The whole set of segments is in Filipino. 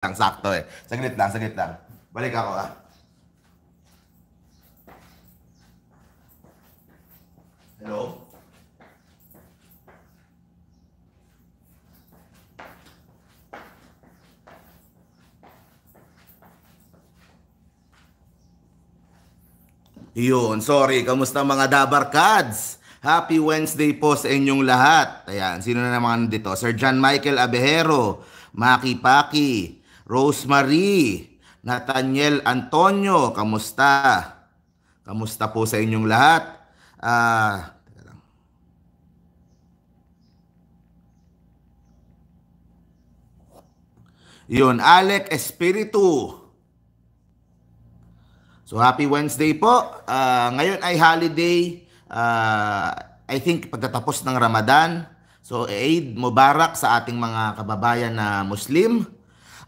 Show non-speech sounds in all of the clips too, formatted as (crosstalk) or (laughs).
lang, sakto eh. Saglit lang, saglit lang. Balik ako ah. Hello? Yun, sorry. Kamusta mga Dabarkads? Happy Wednesday po sa inyong lahat. Ayan, sino na naman dito? Sir John Michael Abejero, Maki Paki, Rosemary, Nathaniel Antonio, kamusta? Kamusta po sa inyong lahat? Ah, uh, Yun, Alec Espiritu. So happy Wednesday po. Uh, ngayon ay holiday. Uh, I think pagkatapos ng Ramadan. So Eid Mubarak sa ating mga kababayan na Muslim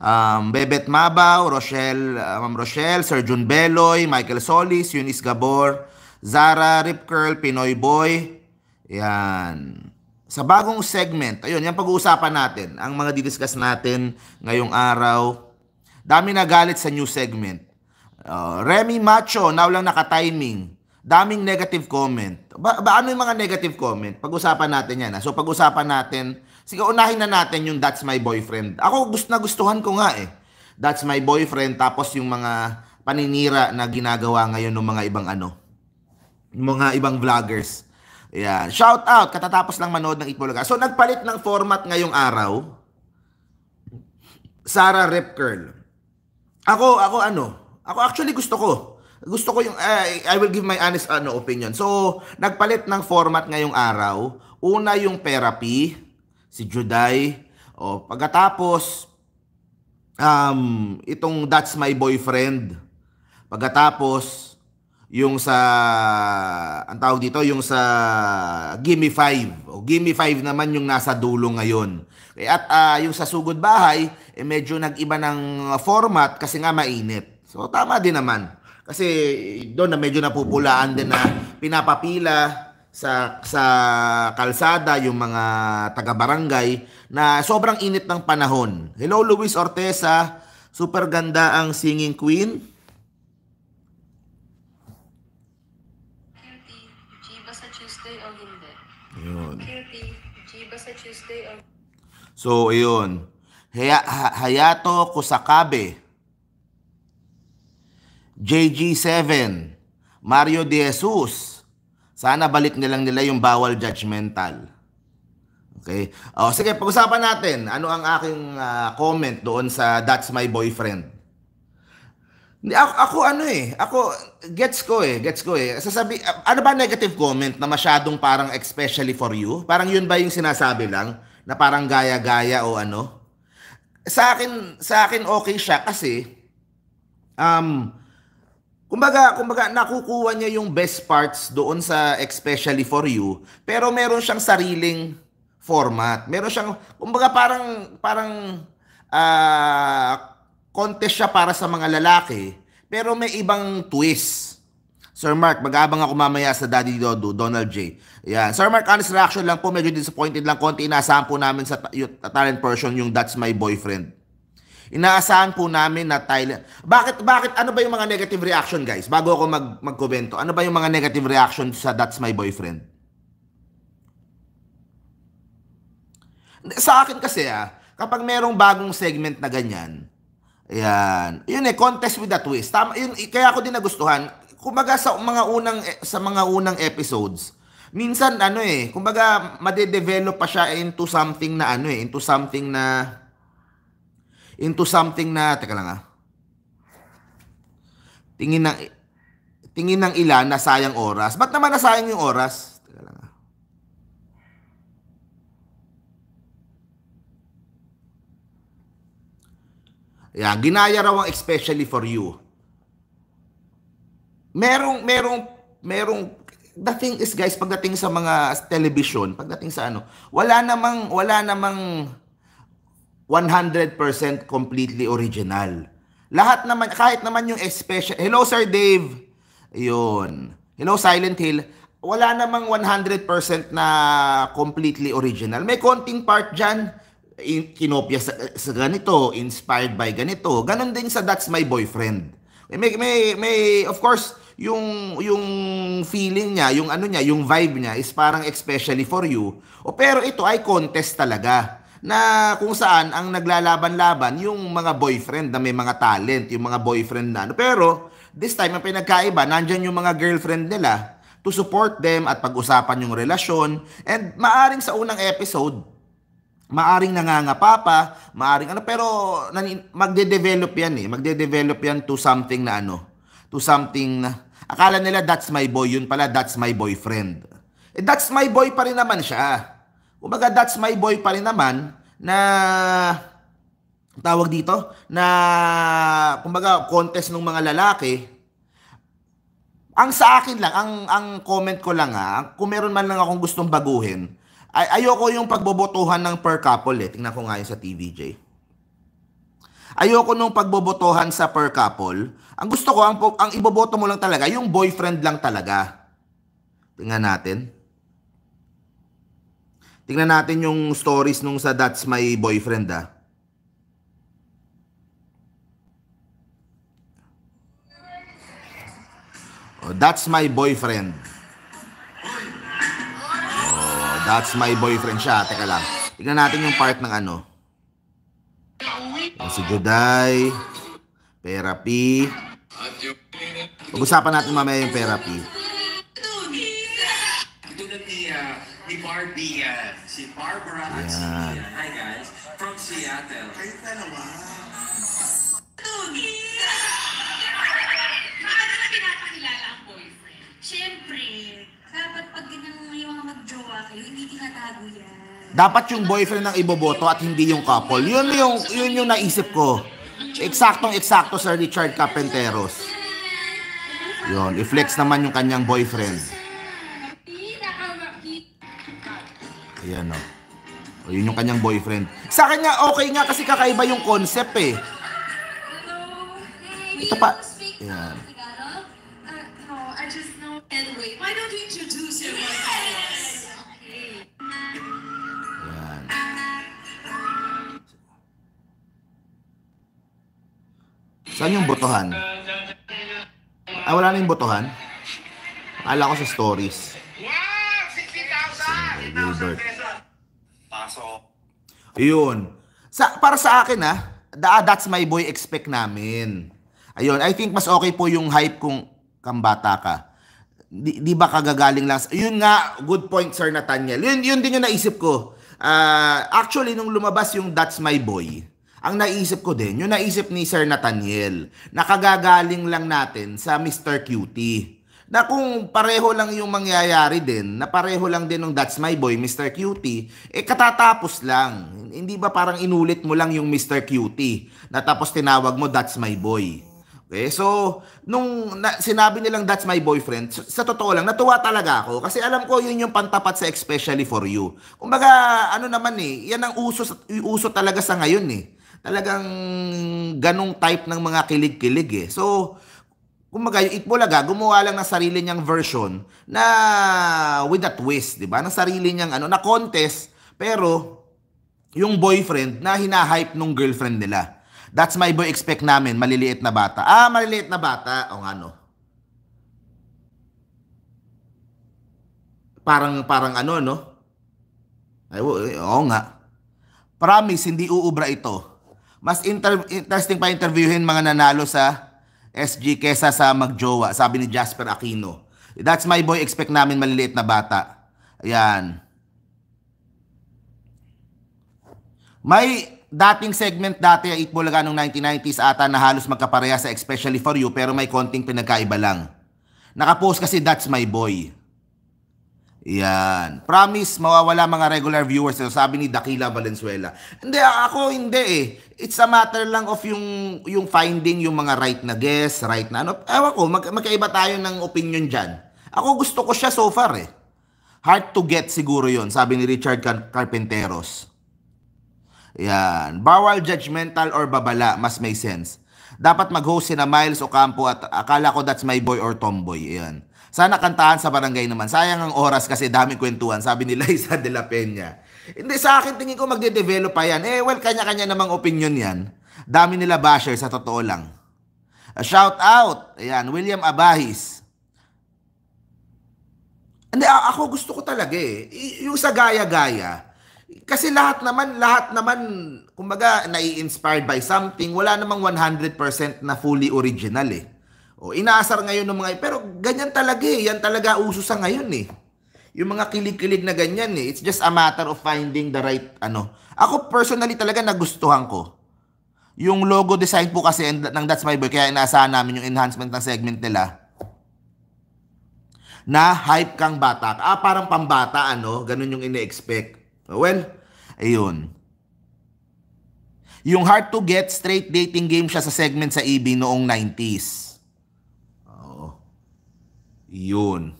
um, Bebet Mabaw, Rochelle, uh, Rochelle, Sir Jun Beloy, Michael Solis, Eunice Gabor, Zara Rip Curl, Pinoy Boy. Yan. Sa bagong segment, ayun, yung pag-uusapan natin, ang mga didiscuss natin ngayong araw. Dami na galit sa new segment. Uh, Remy Macho, now lang naka-timing. Daming negative comment. Ba, ba ano yung mga negative comment? Pag-usapan natin yan. Ha? Ah. So pag-usapan natin Sige, unahin na natin yung That's My Boyfriend. Ako gusto na gustuhan ko nga eh. That's My Boyfriend tapos yung mga paninira na ginagawa ngayon ng mga ibang ano, mga ibang vloggers. Yeah, shout out katatapos lang manood ng Ipologa. So nagpalit ng format ngayong araw. Sarah Rep Curl. Ako ako ano? Ako actually gusto ko. Gusto ko yung uh, I will give my honest ano opinion. So nagpalit ng format ngayong araw. Una yung therapy, si Juday. O pagkatapos um itong That's My Boyfriend. Pagkatapos yung sa ang tawag dito yung sa Gimme 5 o Gimme 5 naman yung nasa dulo ngayon. Eh, at uh, yung sa sugod bahay eh, medyo nag-iba ng format kasi nga mainit. So tama din naman. Kasi doon na medyo napupulaan din na pinapapila sa sa kalsada yung mga taga-barangay na sobrang init ng panahon. Hello Luis Ortesa, super ganda ang singing queen. Cutie, G ba sa hindi? Yun. So, ayun. Haya, Hayato Kusakabe. JG7. Mario De Jesus. Sana balik na lang nila yung bawal judgmental. Okay? O, oh, sige, pag-usapan natin. Ano ang aking uh, comment doon sa That's My Boyfriend? Ako, ako ano eh, ako gets ko eh, gets ko eh. Sasabi, ano ba negative comment na masyadong parang especially for you? Parang yun ba yung sinasabi lang na parang gaya-gaya o ano? Sa akin, sa akin okay siya kasi um Kumbaga, kumbaga nakukuha niya yung best parts doon sa especially for you, pero meron siyang sariling format. Meron siyang kumbaga parang parang uh, contest siya para sa mga lalaki, pero may ibang twist. Sir Mark, mag-aabang ako mamaya sa Daddy Dodo, Donald J. Yan. Sir Mark, honest reaction lang po, medyo disappointed lang konti. inasampo namin sa talent portion yung That's My Boyfriend. Inaasahan po namin na Thailand. Bakit bakit ano ba yung mga negative reaction guys? Bago ako mag magkomento. Ano ba yung mga negative reaction sa That's My Boyfriend? Sa akin kasi ah, kapag merong bagong segment na ganyan, ayan, yun eh, contest with a twist. Tama, yun, eh, kaya ako din nagustuhan. Kumbaga sa mga unang, eh, sa mga unang episodes, minsan ano eh, kumbaga madedevelop pa siya into something na ano eh, into something na into something na, teka lang ah. Tingin ng, tingin ng ilan na sayang oras. Ba't naman nasayang yung oras? Teka lang ah. Yan, ginaya raw ang especially for you. Merong, merong, merong the thing is guys pagdating sa mga television pagdating sa ano wala namang wala namang 100% completely original. Lahat naman, kahit naman yung special, hello Sir Dave, yun. Hello Silent Hill, wala namang 100% na completely original. May konting part dyan, in, kinopya sa, sa ganito, inspired by ganito. Ganon din sa That's My Boyfriend. May, may, may, of course, yung, yung feeling niya, yung ano niya, yung vibe niya is parang especially for you. O pero ito ay contest talaga na kung saan ang naglalaban-laban yung mga boyfriend na may mga talent, yung mga boyfriend na ano. Pero this time, ang pinagkaiba, nandiyan yung mga girlfriend nila to support them at pag-usapan yung relasyon. And maaring sa unang episode, maaring nangangapa pa, maaring ano, pero magde-develop yan eh. Magde-develop yan to something na ano, to something na, akala nila that's my boy, yun pala that's my boyfriend. Eh, that's my boy pa rin naman siya. Kumbaga, that's my boy pa rin naman na tawag dito na kumbaga contest ng mga lalaki ang sa akin lang ang ang comment ko lang ha kung meron man lang akong gustong baguhin ay ayoko yung pagbobotohan ng per couple eh tingnan ko nga yun sa TVJ ayoko nung pagbobotohan sa per couple ang gusto ko ang, ang iboboto mo lang talaga yung boyfriend lang talaga tingnan natin Tingnan natin yung stories nung sa That's My Boyfriend ah. Oh, that's my boyfriend. Oh, that's my boyfriend siya. Teka lang. Tingnan natin yung part ng ano. Yung oh, si Juday. Therapy. Pag-usapan natin mamaya yung therapy. Tulad ni, ni Barbie, si Barbara at si Yan. Ian. Hi guys, from Seattle. Kayo dalawa. Dapat yung boyfriend ng iboboto at hindi yung couple. Yun yung, yun yung naisip ko. Eksaktong-eksakto sa Richard Carpenteros. Yun, i-flex naman yung kanyang boyfriend. Ayan o. Oh. O, yun yung kanyang boyfriend. Sa kanya, okay nga kasi kakaiba yung concept eh. Ito pa. Ayan. Why don't you introduce Ayan. Saan yung botohan? Ah, wala na yung botohan? Akala ko sa stories. Gilbert. Pasok. Yun. Sa, para sa akin ah, that's my boy expect namin. Ayun, I think mas okay po yung hype kung kambata ka. Di, di ba kagagaling lang? Yun nga, good point Sir Nathaniel. Yun, yun din yung naisip ko. Uh, actually, nung lumabas yung That's My Boy, ang naisip ko din, yung naisip ni Sir Nathaniel, nakagagaling lang natin sa Mr. Cutie na kung pareho lang yung mangyayari din, na pareho lang din ng That's My Boy, Mr. Cutie, eh katatapos lang. Hindi ba parang inulit mo lang yung Mr. Cutie na tapos tinawag mo That's My Boy? Okay, so nung na, sinabi nilang That's My Boyfriend, sa, sa totoo lang, natuwa talaga ako kasi alam ko yun yung pantapat sa Especially For You. Kumbaga, ano naman eh, yan ang uso, uso talaga sa ngayon eh. Talagang ganong type ng mga kilig-kilig eh. So, Kumbaga, yung Itbulaga, gumawa lang ng sarili niyang version na with a twist, di ba? Ng sarili niyang ano, na contest, pero yung boyfriend na hina-hype nung girlfriend nila. That's my boy expect namin, maliliit na bata. Ah, maliliit na bata. O nga no. Parang, parang ano, no? Ay, eh, oo nga. Promise, hindi uubra ito. Mas inter- interesting pa interviewin mga nanalo sa SG kesa sa magjowa, sabi ni Jasper Aquino. That's my boy, expect namin maliliit na bata. Ayan. May dating segment dati, Eat Bulaga noong 1990s ata na halos magkapareha sa Especially For You pero may konting pinagkaiba lang. Nakapost kasi That's My Boy. Yan. Promise, mawawala mga regular viewers. So, sabi ni Dakila Valenzuela. Hindi, ako hindi eh. It's a matter lang of yung, yung finding yung mga right na guess, right na ano. Ewan ko, mag, magkaiba tayo ng opinion dyan. Ako gusto ko siya so far eh. Hard to get siguro yon sabi ni Richard Car Carpenteros. Yan. Bawal judgmental or babala, mas may sense. Dapat mag-host si na Miles Ocampo at akala ko that's my boy or tomboy. Yan. Sana kantahan sa barangay naman. Sayang ang oras kasi daming kwentuhan, sabi ni Liza de la Peña. Hindi, sa akin tingin ko magde-develop pa yan. Eh, well, kanya-kanya namang opinion yan. Dami nila basher, sa totoo lang. A shout out, ayan, William Abahis. Hindi, ako gusto ko talaga eh. Yung sa gaya-gaya, kasi lahat naman, lahat naman, kumbaga, nai-inspired by something. Wala namang 100% na fully original eh. O, inaasar ngayon ng mga... Pero ganyan talaga eh. Yan talaga uso sa ngayon eh. Yung mga kilig-kilig na ganyan eh. It's just a matter of finding the right ano. Ako personally talaga nagustuhan ko. Yung logo design po kasi ng That's My Boy. Kaya inaasahan namin yung enhancement ng segment nila. Na hype kang bata. Ah, parang pambata ano. Ganun yung ine-expect. Well, ayun. Yung hard to get straight dating game siya sa segment sa EB noong 90s. Yun.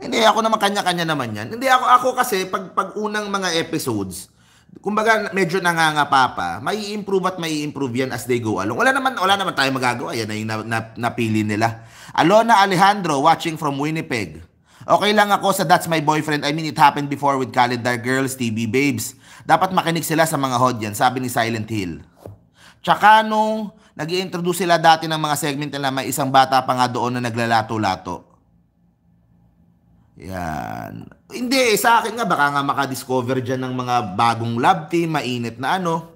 Hindi, ako naman kanya-kanya naman yan. Hindi, ako, ako kasi pag, pag unang mga episodes, kumbaga medyo nangangapa pa, may improve at may improve yan as they go along. Wala naman, wala naman tayo magagawa. Ayun na yung napili nila. Alona Alejandro, watching from Winnipeg. Okay lang ako sa That's My Boyfriend. I mean, it happened before with Calendar Girls, TV Babes. Dapat makinig sila sa mga hodyan, sabi ni Silent Hill. Tsaka nung nag introduce sila dati ng mga segment nila, may isang bata pa nga doon na naglalato-lato. Yan. Hindi, eh, sa akin nga, baka nga makadiscover dyan ng mga bagong love team, mainit na ano.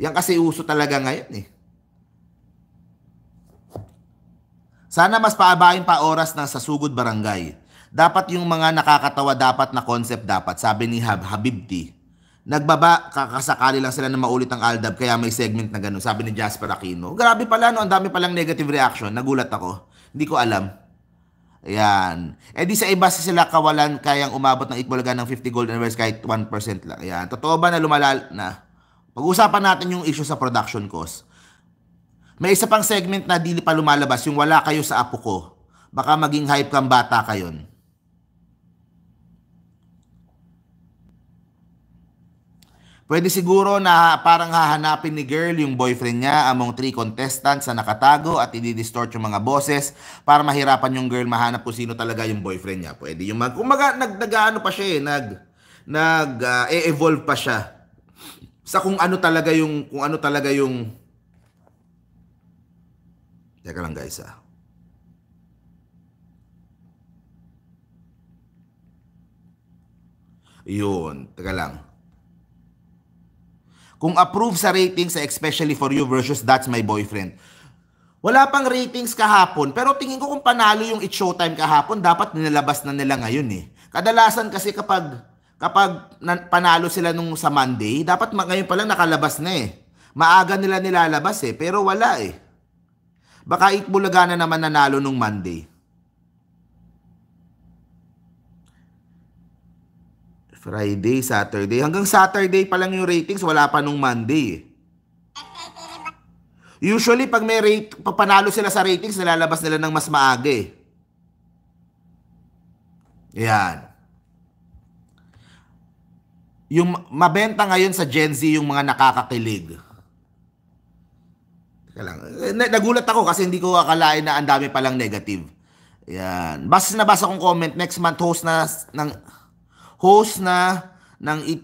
Yan kasi uso talaga ngayon eh. Sana mas paabain pa oras ng sasugod barangay. Dapat yung mga nakakatawa dapat na concept dapat, sabi ni Hab Habibti. T nagbaba, kakasakali lang sila na maulit ang Aldab, kaya may segment na gano'n, sabi ni Jasper Aquino. Grabe pala, no? ang dami palang negative reaction, nagulat ako. Hindi ko alam. Ayan. Eh di sa iba sila kawalan kayang umabot ng ikbalaga ng 50 golden rewards kahit 1% lang. Ayan. Totoo ba na lumalal na? Pag-usapan natin yung issue sa production cost. May isa pang segment na dili pa lumalabas, yung wala kayo sa apo ko. Baka maging hype kang bata kayon. Pwede siguro na parang hahanapin ni girl yung boyfriend niya among three contestants sa nakatago at i-distort yung mga boses para mahirapan yung girl mahanap kung sino talaga yung boyfriend niya. Pwede yung mag... Umaga, nag, nag ano pa siya eh, nag, nag uh, e-evolve pa siya sa kung ano talaga yung kung ano talaga yung Teka lang guys ah. Yun, teka lang. Kung approve sa ratings, especially for you versus That's My Boyfriend. Wala pang ratings kahapon, pero tingin ko kung panalo yung It's Showtime kahapon, dapat nilalabas na nila ngayon eh. Kadalasan kasi kapag kapag na, panalo sila nung sa Monday, dapat ngayon pa lang nakalabas na eh. Maaga nila nilalabas eh, pero wala eh. Baka Itbulaga na naman nanalo nung Monday. Friday, Saturday. Hanggang Saturday pa lang yung ratings, wala pa nung Monday. Usually, pag may rate, papanalo sila sa ratings, nalalabas nila ng mas maaga Yan. Yung mabenta ngayon sa Gen Z yung mga nakakakilig. Teka eh, Nagulat ako kasi hindi ko akalain na ang dami palang negative. Yan. Basta nabasa kong comment, next month host na ng host na ng Eat,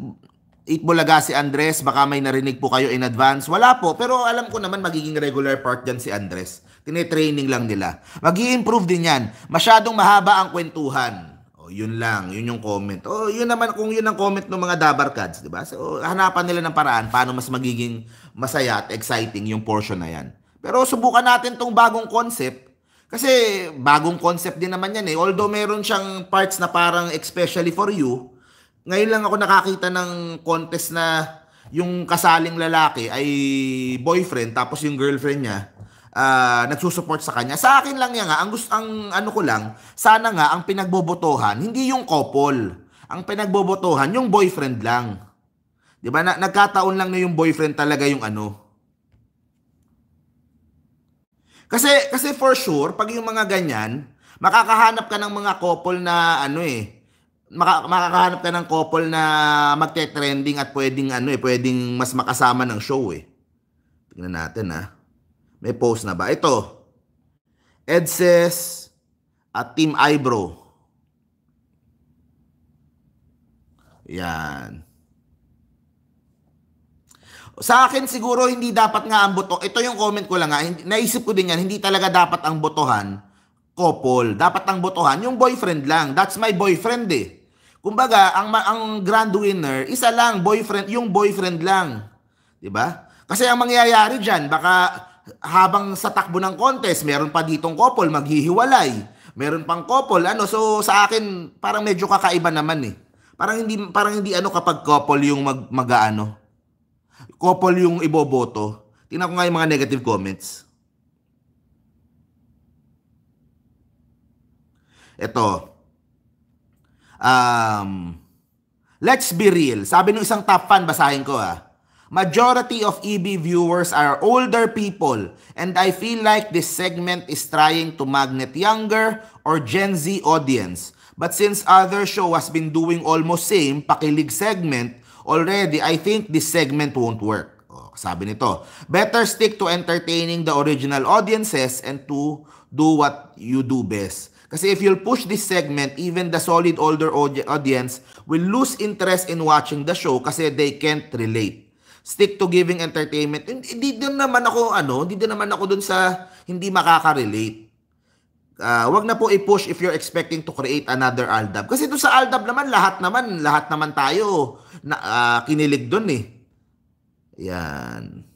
Bulaga si Andres. Baka may narinig po kayo in advance. Wala po, pero alam ko naman magiging regular part dyan si Andres. Tinetraining lang nila. mag improve din yan. Masyadong mahaba ang kwentuhan. O, oh, yun lang. Yun yung comment. O, oh, yun naman kung yun ang comment ng mga Dabarkads. Cats, di ba? So, hanapan nila ng paraan paano mas magiging masaya at exciting yung portion na yan. Pero subukan natin tong bagong concept kasi bagong concept din naman yan eh. Although meron siyang parts na parang especially for you, ngayon lang ako nakakita ng contest na yung kasaling lalaki ay boyfriend tapos yung girlfriend niya uh, nagsusupport sa kanya. Sa akin lang yan nga, ang, gusto, ang ano ko lang, sana nga ang pinagbobotohan, hindi yung couple. Ang pinagbobotohan, yung boyfriend lang. Di ba? Na, nagkataon lang na yung boyfriend talaga yung ano, kasi kasi for sure, pag yung mga ganyan, makakahanap ka ng mga couple na ano eh, maka, makakahanap ka ng couple na magte-trending at pwedeng ano eh, pwedeng mas makasama ng show eh. Tingnan natin ha. Ah. May post na ba? Ito. Ed says at Team Eyebrow. Yan. Sa akin siguro hindi dapat nga ang boto. Ito yung comment ko lang nga. Naisip ko din yan, hindi talaga dapat ang botohan couple. Dapat ang botohan yung boyfriend lang. That's my boyfriend eh. Kumbaga, ang ang grand winner, isa lang boyfriend, yung boyfriend lang. 'Di ba? Kasi ang mangyayari diyan, baka habang sa takbo ng contest, meron pa ditong couple maghihiwalay. Meron pang couple, ano, so sa akin parang medyo kakaiba naman eh. Parang hindi parang hindi ano kapag couple yung mag mag ano couple yung iboboto, tingnan ko nga yung mga negative comments. Ito. Um, let's be real. Sabi ng isang top fan, basahin ko ah. Majority of EB viewers are older people and I feel like this segment is trying to magnet younger or Gen Z audience. But since other show has been doing almost same pakilig segment, Already, I think this segment won't work. Oh, sabi nito, better stick to entertaining the original audiences and to do what you do best. Kasi if you'll push this segment, even the solid older audience will lose interest in watching the show kasi they can't relate. Stick to giving entertainment. Hindi din naman ako ano, hindi din naman ako dun sa hindi makaka-relate. Uh, wag na po i-push if you're expecting to create another Aldab. Kasi doon sa Aldab naman, lahat naman, lahat naman tayo na, uh, kinilig doon eh. Yan.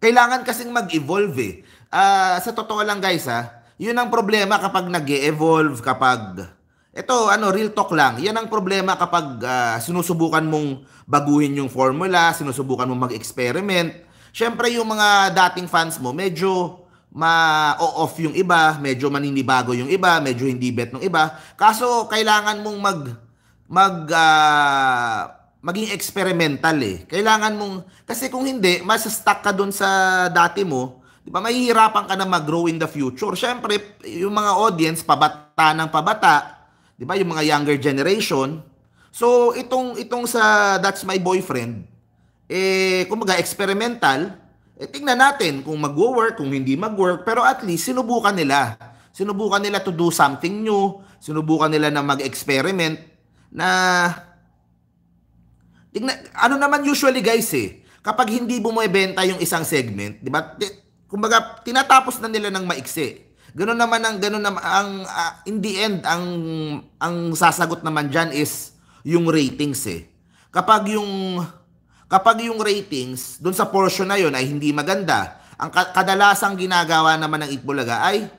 Kailangan kasing mag-evolve eh. Uh, sa totoo lang guys ha, ah, yun ang problema kapag nag evolve kapag... Ito, ano, real talk lang. Yan ang problema kapag uh, sinusubukan mong baguhin yung formula, sinusubukan mong mag-experiment. Siyempre, yung mga dating fans mo, medyo ma-off yung iba, medyo maninibago yung iba, medyo hindi bet ng iba. Kaso, kailangan mong mag- mag uh, maging experimental eh. Kailangan mong kasi kung hindi, mas-stuck ka doon sa dati mo, 'di ba? Mahihirapan ka na mag-grow in the future. Syempre, yung mga audience pabata ng pabata, 'di ba? Yung mga younger generation. So, itong itong sa That's My Boyfriend, eh kumbaga experimental, eh, tingnan natin kung magwo work kung hindi mag-work, pero at least sinubukan nila. Sinubukan nila to do something new, sinubukan nila na mag-experiment na tingnan, ano naman usually guys eh, kapag hindi mo bumebenta yung isang segment, di ba? Kumbaga, tinatapos na nila ng maiksi. Ganun naman ang ganun naman ang uh, in the end ang ang sasagot naman diyan is yung ratings eh. Kapag yung kapag yung ratings doon sa portion na yon ay hindi maganda, ang kadalasang ginagawa naman ng Itbulaga ay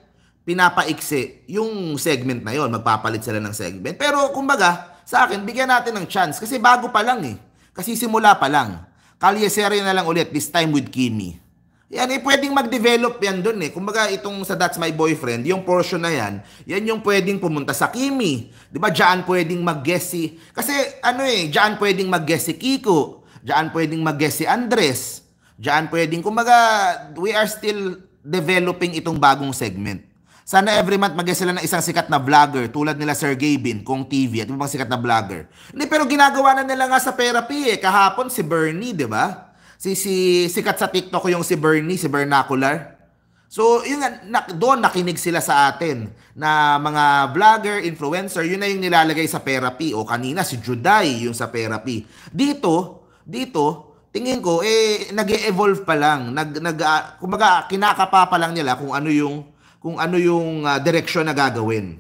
pinapaiksi yung segment na yon, magpapalit sila ng segment. Pero kumbaga, sa akin, bigyan natin ng chance. Kasi bago pa lang eh. Kasi simula pa lang. Kalyeseri na lang ulit, this time with Kimi. Yan, eh, pwedeng mag-develop yan dun eh. Kumbaga, itong sa That's My Boyfriend, yung portion na yan, yan yung pwedeng pumunta sa Kimi. Di ba, dyan pwedeng mag-guess si... Kasi, ano eh, dyan pwedeng mag-guess si Kiko. Dyan pwedeng mag-guess si Andres. Dyan pwedeng, kumbaga, we are still developing itong bagong segment. Sana every month maging sila ng isang sikat na vlogger tulad nila Sir Gabin, Kung TV at yung mga sikat na vlogger. Hindi, pero ginagawa na nila nga sa therapy eh. Kahapon si Bernie, di ba? Si, si, sikat sa TikTok yung si Bernie, si Bernacular. So, yun, na, doon nakinig sila sa atin na mga vlogger, influencer, yun na yung nilalagay sa therapy. O kanina si Juday yung sa therapy. Dito, dito, tingin ko eh nag-evolve pa lang nag nag uh, ah, kumaga kinakapa pa lang nila kung ano yung kung ano yung uh, direksyon na gagawin.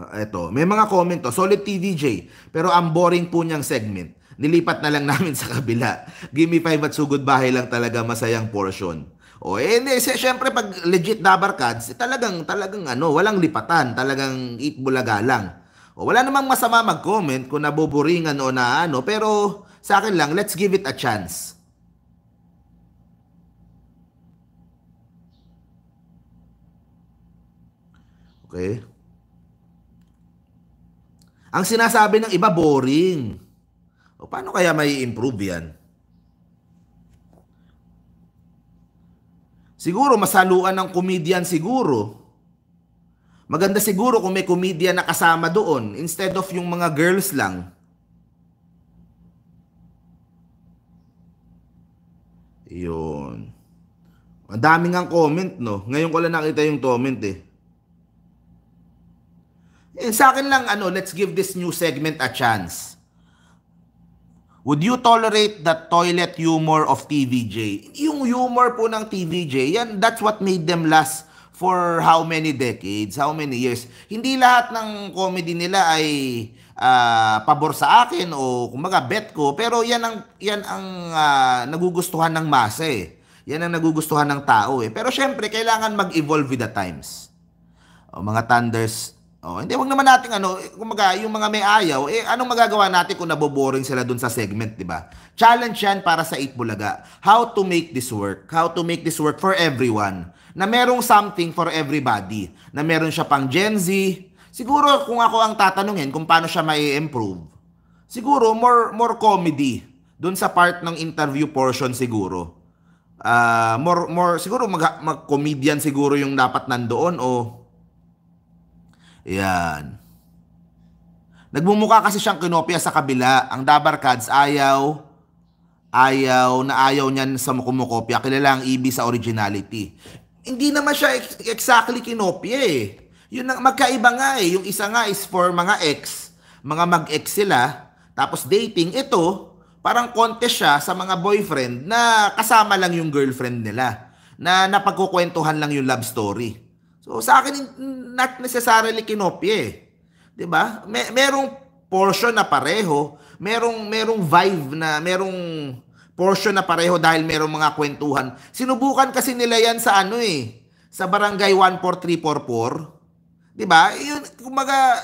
Uh, may mga comment to. Solid TVJ, pero ang boring po niyang segment. Nilipat na lang (laughs) namin sa kabila. Gimme five at sugod bahay lang talaga masayang portion. O oh, eh, hindi, siyempre pag legit dabar cards, eh, talagang, talagang ano, walang lipatan, talagang eat bulaga lang. O oh, wala namang masama mag-comment kung naboboringan o na ano, pero sa akin lang, let's give it a chance. Okay? Ang sinasabi ng iba, boring. O paano kaya may improve yan? Siguro, masaluan ng comedian siguro. Maganda siguro kung may comedian na kasama doon instead of yung mga girls lang. Yun. Ang daming ang comment, no? Ngayon ko lang nakita yung comment, eh. Eh, sa akin lang, ano, let's give this new segment a chance. Would you tolerate the toilet humor of TVJ? Yung humor po ng TVJ, yan, that's what made them last for how many decades, how many years. Hindi lahat ng comedy nila ay uh, pabor sa akin o kumaga bet ko, pero yan ang yan ang uh, nagugustuhan ng masa eh. Yan ang nagugustuhan ng tao eh. Pero syempre, kailangan mag-evolve with the times. O, mga Thunders, Oh, hindi wag naman nating ano, kumaga yung mga may ayaw, eh anong magagawa natin kung naboboring sila dun sa segment, 'di ba? Challenge 'yan para sa 8 Bulaga. How to make this work? How to make this work for everyone? Na merong something for everybody. Na meron siya pang Gen Z. Siguro kung ako ang tatanungin kung paano siya mai-improve. Siguro more more comedy doon sa part ng interview portion siguro. Uh, more more siguro mag, mag comedian siguro yung dapat nandoon o yan. Nagmumukha kasi siyang kinopya sa kabila. Ang Dabarkads ayaw, ayaw na ayaw niyan sa kumukopya. Kilala ang EB sa originality. Hindi naman siya exactly kinopya eh. Yun ang magkaiba nga eh. Yung isa nga is for mga ex, mga mag-ex sila, tapos dating. Ito, parang contest siya sa mga boyfriend na kasama lang yung girlfriend nila na napagkukwentuhan lang yung love story. So sa akin, not necessarily kinopye. eh. 'Di ba? May, merong portion na pareho, merong merong vibe na, merong portion na pareho dahil merong mga kwentuhan. Sinubukan kasi nila 'yan sa ano eh, sa Barangay 14344. 'Di ba? Yun kumaga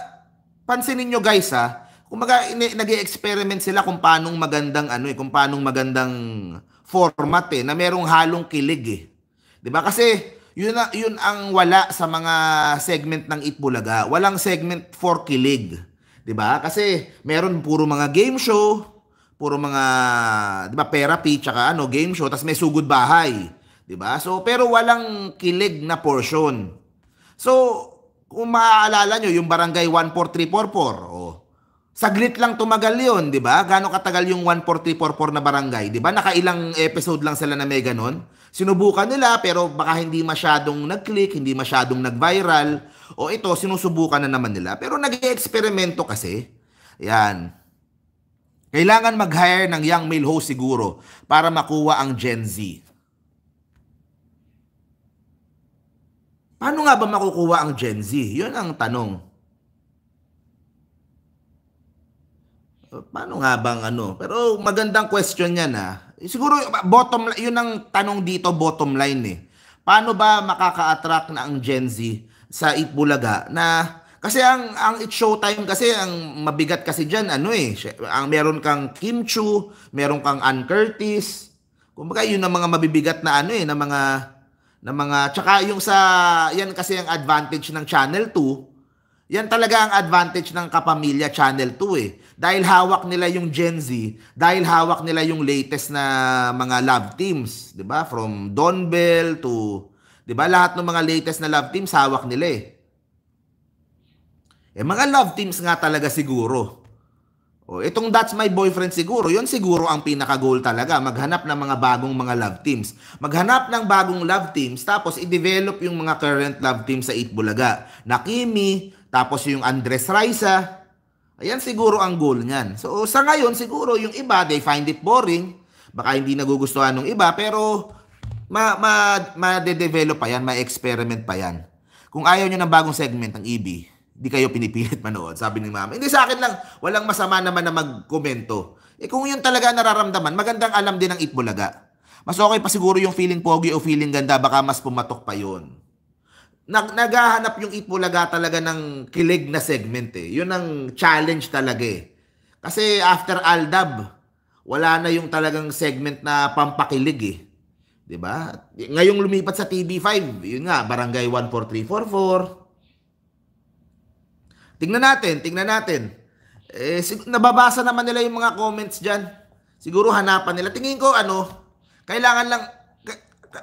pansinin niyo guys ha, ah, kumaga nag-experiment sila kung paanong magandang ano eh, kung paanong magandang format eh, na merong halong kilig eh. 'Di ba? Kasi yun, na, yun ang wala sa mga segment ng Itbulaga. Walang segment for kilig. 'Di ba? Kasi meron puro mga game show, puro mga 'di ba therapy tsaka ano game show tapos may sugod bahay 'di ba so pero walang kilig na portion so kung maaalala nyo yung barangay 14344 oh Saglit lang tumagal yon, 'di ba? Gaano katagal yung 14344 na barangay, 'di ba? Nakailang episode lang sila na may ganun. Sinubukan nila pero baka hindi masyadong nag-click, hindi masyadong nag-viral. O ito, sinusubukan na naman nila. Pero nag-eeksperimento kasi. Yan. Kailangan mag-hire ng young male host siguro para makuha ang Gen Z. Paano nga ba makukuha ang Gen Z? Yun ang tanong. paano nga bang ano? Pero magandang question yan ha. Ah. Siguro bottom yun ang tanong dito bottom line eh. Paano ba makaka-attract na ang Gen Z sa Itbulaga na kasi ang ang it showtime kasi ang mabigat kasi diyan ano eh ang meron kang Kim Chu, meron kang Ann Curtis. Kumbaga yun ang mga mabibigat na ano eh na mga na mga tsaka yung sa yan kasi ang advantage ng Channel 2. Yan talaga ang advantage ng kapamilya Channel 2 eh. Dahil hawak nila yung Gen Z, dahil hawak nila yung latest na mga love teams, 'di ba? From Don Bell to 'di ba lahat ng mga latest na love teams hawak nila eh. Eh mga love teams nga talaga siguro. O, oh, itong That's My Boyfriend siguro, yon siguro ang pinaka-goal talaga. Maghanap ng mga bagong mga love teams. Maghanap ng bagong love teams, tapos i-develop yung mga current love teams sa Itbulaga. Na Kimi, tapos yung Andres Raisa, Ayan siguro ang goal niyan. So sa ngayon siguro yung iba they find it boring. Baka hindi nagugustuhan ng iba pero ma ma ma-develop pa yan, ma-experiment pa yan. Kung ayaw niyo ng bagong segment ng EB, di kayo pinipilit manood, sabi ni mama. Hindi sa akin lang, walang masama naman na magkomento. Eh kung yun talaga nararamdaman, magandang alam din ng Itbulaga. Mas okay pa siguro yung feeling pogi o feeling ganda, baka mas pumatok pa yun nag naghahanap yung ipulaga talaga ng kilig na segment eh. Yun ang challenge talaga eh. Kasi after Aldab, wala na yung talagang segment na pampakilig eh. 'Di ba? Ngayong lumipat sa TV5, yun nga, Barangay 14344. Tingnan natin, tingnan natin. Eh, nababasa naman nila yung mga comments diyan. Siguro hanapan nila. Tingin ko ano, kailangan lang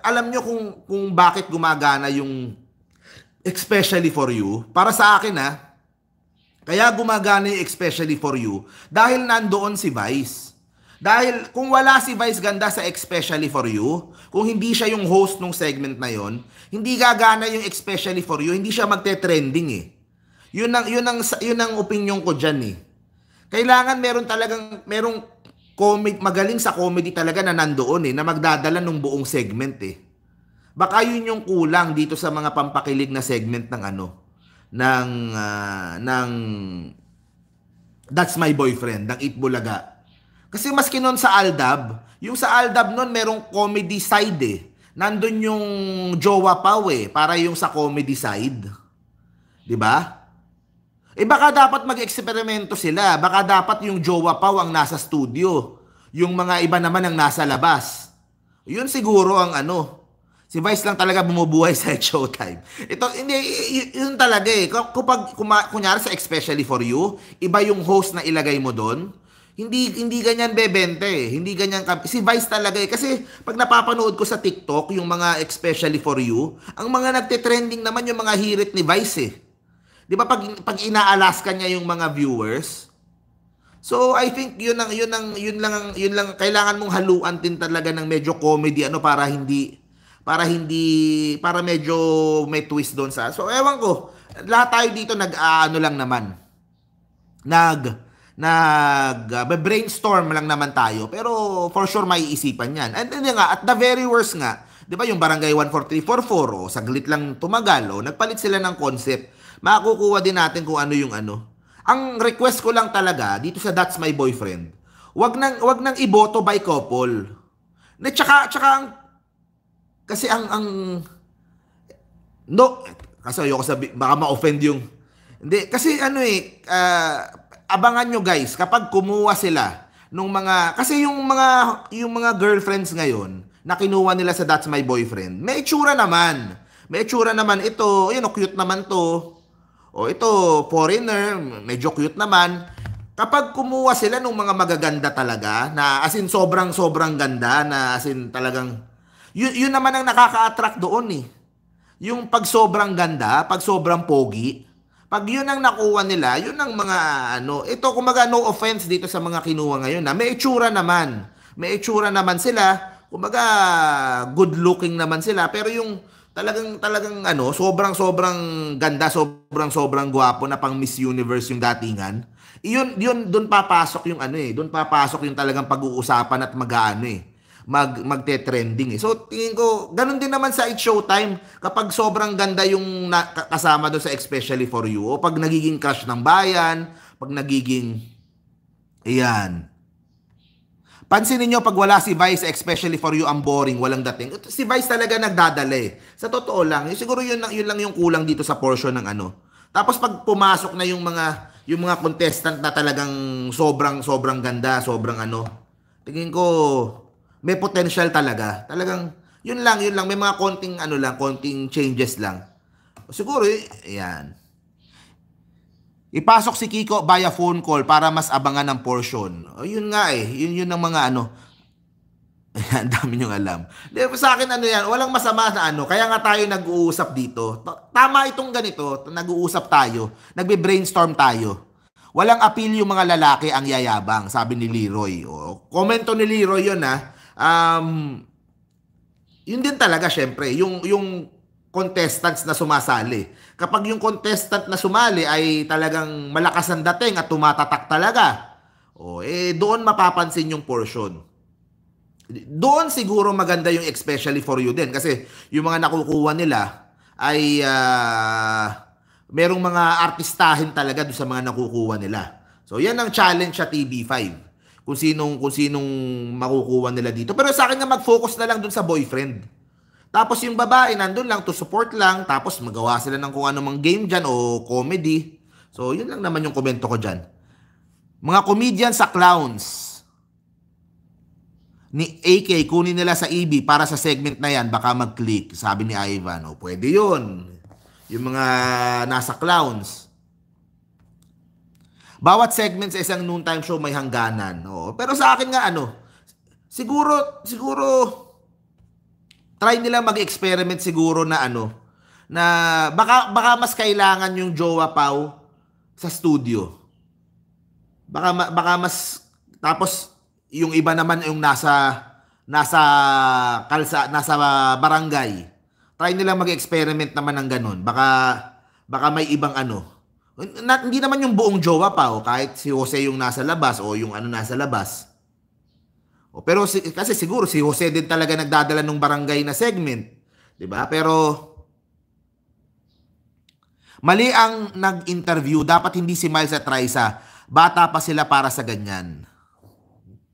alam nyo kung kung bakit gumagana yung especially for you, para sa akin ha, kaya gumagana yung especially for you dahil nandoon si Vice. Dahil kung wala si Vice Ganda sa especially for you, kung hindi siya yung host ng segment na yon, hindi gagana yung especially for you, hindi siya magte-trending eh. Yun ang yun ang yun ang opinion ko diyan eh. Kailangan meron talagang merong comedy magaling sa comedy talaga na nandoon eh na magdadala ng buong segment eh. Baka yun yung kulang dito sa mga pampakilig na segment ng ano ng uh, ng That's My Boyfriend ng Itbulaga. Kasi maski noon sa Aldab, yung sa Aldab noon merong comedy side eh. Nandun yung jowa paw eh, para yung sa comedy side. 'Di ba? Eh baka dapat mag-eksperimento sila. Baka dapat yung jowa paw ang nasa studio. Yung mga iba naman ang nasa labas. Yun siguro ang ano, Si Vice lang talaga bumubuhay (laughs) sa Showtime. Ito, hindi, yun talaga eh. Kapag, kuma, kunyari sa Especially For You, iba yung host na ilagay mo doon, hindi hindi ganyan bebente eh. Hindi ganyan si Vice talaga eh. Kasi pag napapanood ko sa TikTok yung mga especially for you, ang mga nagte-trending naman yung mga hirit ni Vice eh. 'Di ba pag pag inaalas ka niya yung mga viewers? So I think yun ang yun ang yun lang ang yun lang kailangan mong haluan din talaga ng medyo comedy ano para hindi para hindi para medyo may twist doon sa. So ewan ko, lahat tayo dito nag aano ah, lang naman. Nag nag uh, brainstorm lang naman tayo pero for sure may isipan 'yan. And then nga at the very worst nga, 'di ba yung Barangay 14344 oh, saglit lang tumagal oh, nagpalit sila ng concept. Makukuha din natin kung ano yung ano. Ang request ko lang talaga dito sa That's My Boyfriend. Wag nang wag nang iboto by couple. Na tsaka tsaka ang kasi ang, ang, no, kasi ayoko sabi, baka ma-offend yung, hindi, kasi ano eh, uh, abangan nyo guys, kapag kumuha sila, nung mga, kasi yung mga, yung mga girlfriends ngayon, na kinuha nila sa That's My Boyfriend, may itsura naman. May itsura naman ito, yun, o oh, cute naman to. O oh, ito, foreigner, medyo cute naman. Kapag kumuha sila nung mga magaganda talaga, na as in sobrang-sobrang ganda, na as in talagang yun, yun naman ang nakaka-attract doon eh. Yung pag sobrang ganda, pag sobrang pogi, pag yun ang nakuha nila, yun ang mga ano, ito kumaga no offense dito sa mga kinuha ngayon na ah. may itsura naman. May itsura naman sila, kumaga good looking naman sila, pero yung talagang talagang ano, sobrang sobrang ganda, sobrang sobrang guwapo na pang Miss Universe yung datingan. Iyon, yun doon papasok yung ano eh, doon papasok yung talagang pag-uusapan at mag-aano eh mag magte-trending eh. So tingin ko ganun din naman sa It Showtime kapag sobrang ganda yung na, kasama do sa especially for you o pag nagiging crush ng bayan, pag nagiging ayan. Pansinin niyo pag wala si Vice especially for you ang boring, walang dating. Si Vice talaga nagdadala eh. Sa totoo lang, eh, siguro yun, yun lang yung kulang dito sa portion ng ano. Tapos pag pumasok na yung mga yung mga contestant na talagang sobrang sobrang ganda, sobrang ano. Tingin ko may potential talaga. Talagang, yun lang, yun lang. May mga konting, ano lang, konting changes lang. Siguro, eh, yan. Ipasok si Kiko via phone call para mas abangan ng portion. O, oh, yun nga eh. Yun yun ng mga ano. (laughs) Ang dami niyong alam. Di sa akin ano yan, walang masama na ano. Kaya nga tayo nag-uusap dito. Tama itong ganito, nag-uusap tayo. Nagbe-brainstorm tayo. Walang appeal yung mga lalaki ang yayabang, sabi ni Leroy. O, oh, komento ni Leroy yun ha. Ah. Um, yun din talaga syempre, yung, yung contestants na sumasali. Kapag yung contestant na sumali ay talagang malakas ang dating at tumatatak talaga, oh, eh, doon mapapansin yung portion. Doon siguro maganda yung especially for you din kasi yung mga nakukuha nila ay uh, merong mga artistahin talaga doon sa mga nakukuha nila. So yan ang challenge sa TV5 kung sinong kung sinong makukuha nila dito. Pero sa akin na mag-focus na lang dun sa boyfriend. Tapos yung babae nandun lang to support lang tapos magawa sila ng kung anong game diyan o comedy. So yun lang naman yung komento ko diyan. Mga comedian sa clowns ni AK kunin nila sa EB para sa segment na yan baka mag-click sabi ni Ivan o oh, pwede yun yung mga nasa clowns bawat segment sa isang noontime show may hangganan. Oo. Pero sa akin nga ano, siguro siguro try nila mag-experiment siguro na ano na baka baka mas kailangan yung Jowa Pau sa studio. Baka baka mas tapos yung iba naman yung nasa nasa kalsa nasa barangay. Try nila mag-experiment naman ng ganun. Baka baka may ibang ano, Not, hindi naman yung buong jowa pa, o oh, kahit si Jose yung nasa labas, o yung ano nasa labas. O, pero si, kasi siguro si Jose din talaga nagdadala ng barangay na segment. 'di ba Pero mali ang nag-interview. Dapat hindi si Miles at Raisa. Bata pa sila para sa ganyan.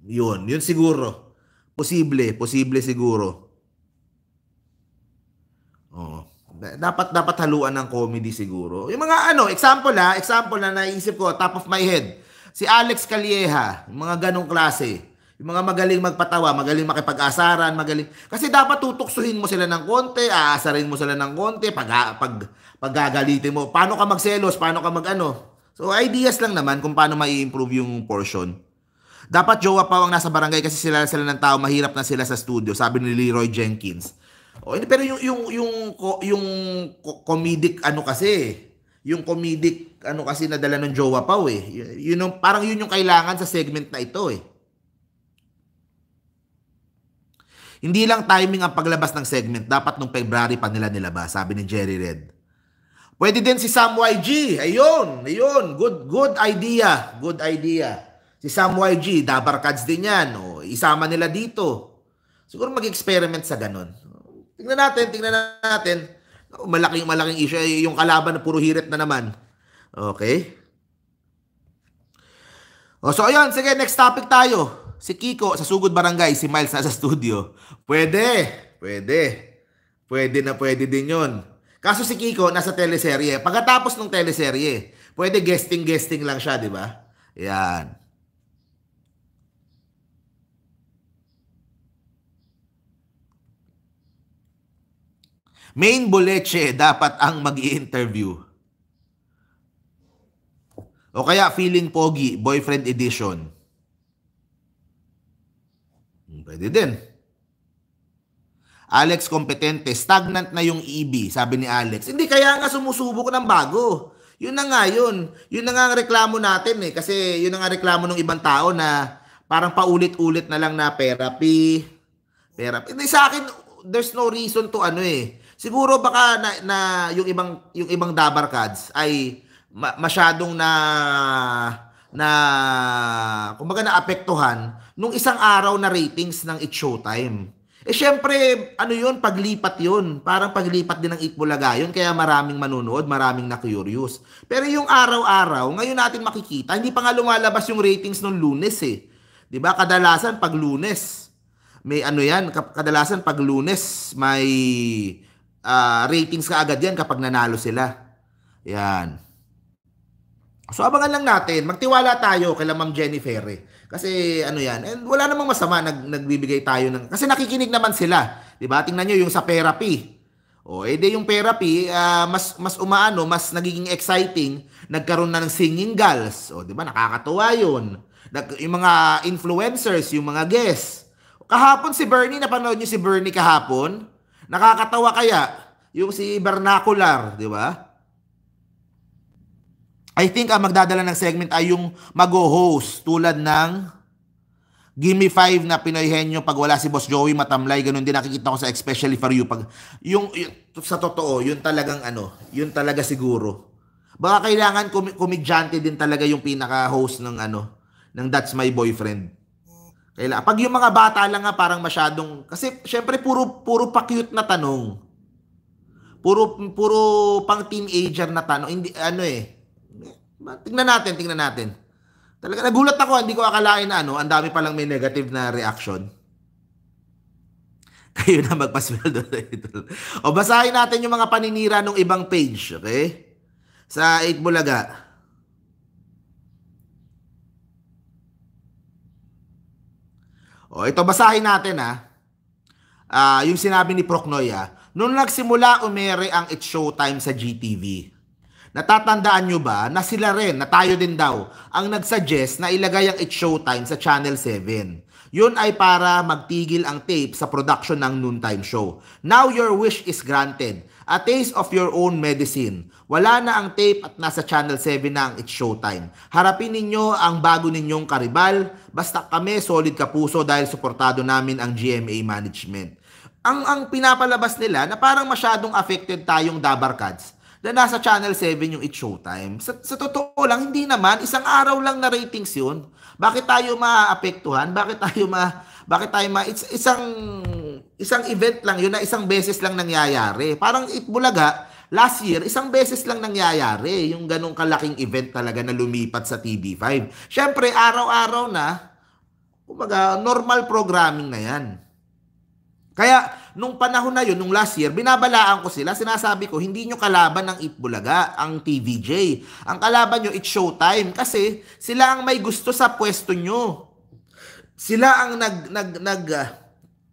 Yun, yun siguro. Posible, posible siguro. dapat dapat haluan ng comedy siguro. Yung mga ano, example ha, example na naisip ko top of my head. Si Alex Calieja, yung mga ganong klase. Yung mga magaling magpatawa, magaling makipag-asaran, magaling. Kasi dapat tutuksuhin mo sila ng konti, aasarin mo sila ng konti, pag, pag paggagalitin mo. Paano ka magselos, paano ka magano? So ideas lang naman kung paano mai-improve yung portion. Dapat jowa pa ang nasa barangay kasi sila sila ng tao, mahirap na sila sa studio, sabi ni Leroy Jenkins. Oh, pero yung yung yung yung comedic ano kasi, yung comedic ano kasi na dala ng Jowa Pau eh. Yun yung, parang yun yung kailangan sa segment na ito eh. Hindi lang timing ang paglabas ng segment, dapat nung February pa nila nilabas, sabi ni Jerry Red. Pwede din si Sam YG. Ayun, ayun. Good, good idea. Good idea. Si Sam YG, dabarkads din yan. O, oh, isama nila dito. Siguro mag-experiment sa ganun. Tingnan natin, tingnan natin. Malaking malaking issue yung kalaban na puro hirit na naman. Okay? O, oh, so ayun, sige, next topic tayo. Si Kiko sa Sugod Barangay, si Miles nasa (laughs) studio. Pwede, pwede. Pwede na pwede din yon. Kaso si Kiko nasa teleserye. Pagkatapos ng teleserye, pwede guesting-guesting lang siya, di ba? Yan. Main Boleche dapat ang mag interview O kaya feeling pogi, boyfriend edition. Hmm, pwede din. Alex kompetente, stagnant na yung EB, sabi ni Alex. Hindi kaya nga sumusubok ng bago. Yun na nga yun. Yun na nga ang reklamo natin eh. Kasi yun na nga reklamo ng ibang tao na parang paulit-ulit na lang na therapy. Therapy. Hindi sa akin, there's no reason to ano eh Siguro baka na, na yung ibang yung ibang dabar cards ay ma- masyadong na na kumbaga apektuhan nung isang araw na ratings ng It's Showtime. Eh syempre, ano yun, paglipat yun. Parang paglipat din ng Itbulaga yun. Kaya maraming manunood, maraming na-curious. Pero yung araw-araw, ngayon natin makikita, hindi pa nga lumalabas yung ratings nung lunes eh. 'Di ba Kadalasan pag lunes, may ano yan, kadalasan pag lunes, may uh, ratings ka agad yan kapag nanalo sila. Yan. So abangan lang natin, magtiwala tayo kay Ma'am Jennifer. Eh. Kasi ano yan, and wala namang masama nag nagbibigay tayo ng kasi nakikinig naman sila. 'Di ba? Tingnan niyo yung sa therapy. O edi eh, yung therapy, uh, mas mas umaano, mas nagiging exciting, nagkaroon na ng singing girls. O 'di ba? Nakakatuwa 'yun. Nag, yung mga influencers, yung mga guests. Kahapon si Bernie, napanood niyo si Bernie kahapon? Nakakatawa kaya yung si vernacular, di ba? I think ang magdadala ng segment ay yung mag-host tulad ng Gimme 5 na Pinoy Henyo pag wala si Boss Joey Matamlay, ganun din nakikita ko sa especially for you pag yung, yung sa totoo, yun talagang ano, yun talaga siguro. Baka kailangan kom- komedyante din talaga yung pinaka-host ng ano, ng That's My Boyfriend. Kailangan. Pag yung mga bata lang nga parang masyadong kasi syempre puro puro pa-cute na tanong. Puro puro pang teenager na tanong. Hindi ano eh. Tingnan natin, tingnan natin. Talaga nagulat ako, hindi ko akalain na ano, ang dami pa lang may negative na reaction. (laughs) Kayo na magpasweldo doon. ito. O basahin natin yung mga paninira ng ibang page, okay? Sa 8 Bulaga. O, oh, ito basahin natin ha. Uh, yung sinabi ni Procnoy noong nagsimula umere ang It's Showtime sa GTV, Natatandaan nyo ba na sila rin, na tayo din daw, ang nagsuggest na ilagay ang It's Showtime sa Channel 7. Yun ay para magtigil ang tape sa production ng noontime show. Now your wish is granted. A Taste of Your Own Medicine. Wala na ang tape at nasa Channel 7 na ang It's Showtime. Harapin ninyo ang bago ninyong karibal. Basta kami solid kapuso dahil suportado namin ang GMA management. Ang, ang pinapalabas nila na parang masyadong affected tayong Dabarkads na nasa Channel 7 yung It's Showtime. Sa, sa totoo lang, hindi naman. Isang araw lang na ratings yun. Bakit tayo maaapektuhan? Bakit tayo ma bakit tayo ma... It's, isang, isang event lang yun na isang beses lang nangyayari. Parang Itbulaga, last year, isang beses lang nangyayari yung ganong kalaking event talaga na lumipat sa TV5. syempre araw-araw na, kumbaga, normal programming na yan. Kaya, nung panahon na yun, nung last year, binabalaan ko sila. Sinasabi ko, hindi nyo kalaban ng Itbulaga, ang TVJ. Ang kalaban nyo, it's showtime. Kasi, sila ang may gusto sa pwesto nyo sila ang nag nag nag uh,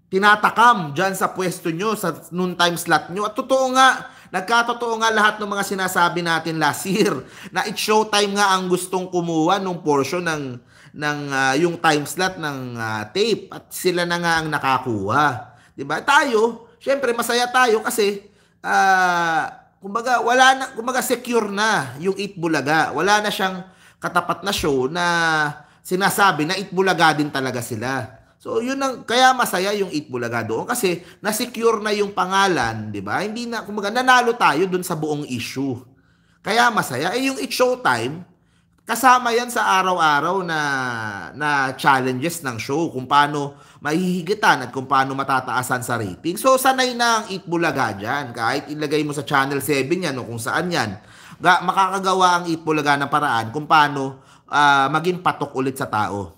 tinatakam diyan sa pwesto nyo sa noon time slot nyo. At totoo nga, nagkatotoo nga lahat ng mga sinasabi natin last year na it show time nga ang gustong kumuha nung portion ng ng uh, yung time slot ng uh, tape at sila na nga ang nakakuha. 'Di ba? Tayo, syempre masaya tayo kasi uh, kumbaga wala na kumbaga secure na yung 8 Bulaga. Wala na siyang katapat na show na sinasabi na Itbulaga din talaga sila. So yun ang kaya masaya yung Itbulaga doon kasi na-secure na yung pangalan, 'di ba? Hindi na kumaga nanalo tayo doon sa buong issue. Kaya masaya eh yung It Showtime kasama yan sa araw-araw na na challenges ng show kung paano mahihigitan at kung paano matataasan sa rating. So sanay na ang Itbulaga diyan kahit ilagay mo sa Channel 7 yan o kung saan yan. Ga, makakagawa ang Itbulaga ng paraan kung paano uh, maging patok ulit sa tao.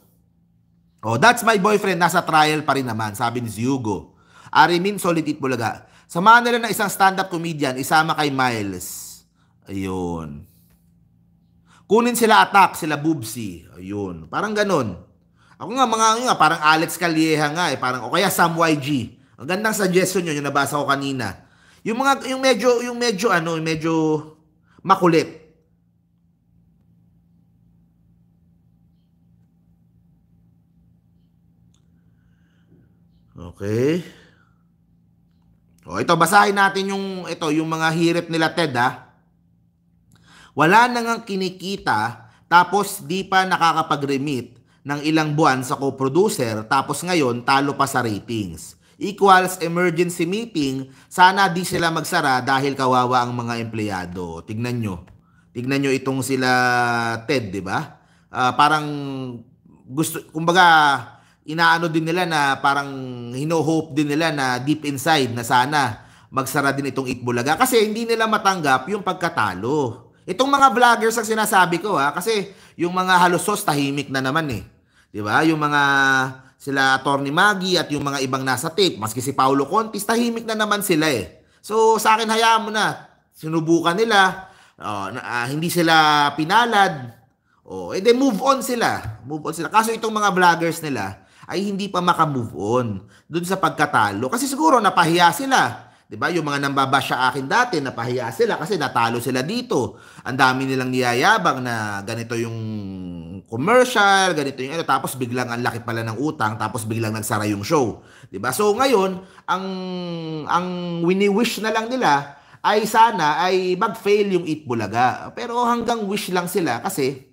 Oh, that's my boyfriend. Nasa trial pa rin naman, sabi ni Hugo. Arimin, solid it bulaga. Samahan nila ng isang stand-up comedian, isama kay Miles. Ayun. Kunin sila attack, sila Boobsy. Ayun. Parang ganun. Ako nga, mga nga, parang Alex Calieja nga eh. Parang, o kaya Sam YG. Ang gandang suggestion yun, yung nabasa ko kanina. Yung mga, yung medyo, yung medyo ano, yung medyo makulit. Okay. O ito, basahin natin yung, ito, yung mga hirip nila Ted ha. Wala nang ang kinikita tapos di pa nakakapag-remit ng ilang buwan sa co-producer tapos ngayon talo pa sa ratings. Equals emergency meeting, sana di sila magsara dahil kawawa ang mga empleyado. Tignan nyo. Tignan nyo itong sila Ted, di ba? Uh, parang gusto, kumbaga, inaano din nila na parang hinohope din nila na deep inside na sana magsara din itong Itbulaga kasi hindi nila matanggap yung pagkatalo. Itong mga vloggers ang sinasabi ko ha kasi yung mga halosos tahimik na naman eh. 'Di ba? Yung mga sila Attorney Maggie at yung mga ibang nasa tape, maski si Paulo Contis, tahimik na naman sila eh. So sa akin hayaan mo na sinubukan nila uh, uh, hindi sila pinalad. Oh, edi eh, move on sila. Move on sila. Kaso itong mga vloggers nila, ay hindi pa makamove on doon sa pagkatalo. Kasi siguro napahiya sila. 'Di ba? Yung mga nambabasya akin dati, napahiya sila kasi natalo sila dito. Ang dami nilang niyayabang na ganito yung commercial, ganito yung ano, tapos biglang ang laki pala ng utang, tapos biglang nagsara yung show. 'Di ba? So ngayon, ang ang wini-wish na lang nila ay sana ay mag-fail yung Eat Bulaga. Pero hanggang wish lang sila kasi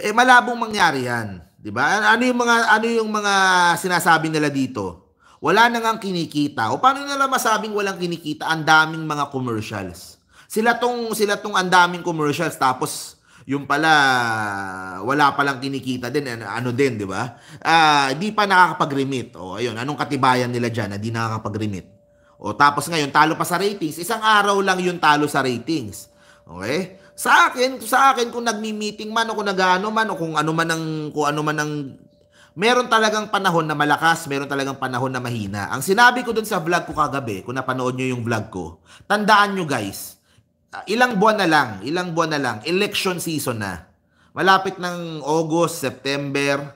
eh, malabong mangyari yan. 'Di ba? Ano yung mga ano yung mga sinasabi nila dito? Wala na ngang kinikita. O paano nila masabing walang kinikita? Ang daming mga commercials. Sila tong sila tong ang daming commercials tapos yung pala wala pa lang kinikita din ano din 'di ba? Ah, uh, di pa nakakapag-remit. O ayun, anong katibayan nila diyan na di nakakapag-remit? O tapos ngayon talo pa sa ratings. Isang araw lang yung talo sa ratings. Okay? Sa akin, sa akin kung nagmi-meeting man o kung nagaano man o kung ano man ang kung ano man ang meron talagang panahon na malakas, meron talagang panahon na mahina. Ang sinabi ko dun sa vlog ko kagabi, kung napanood niyo yung vlog ko, tandaan niyo guys, ah, ilang buwan na lang, ilang buwan na lang, election season na. Malapit ng August, September.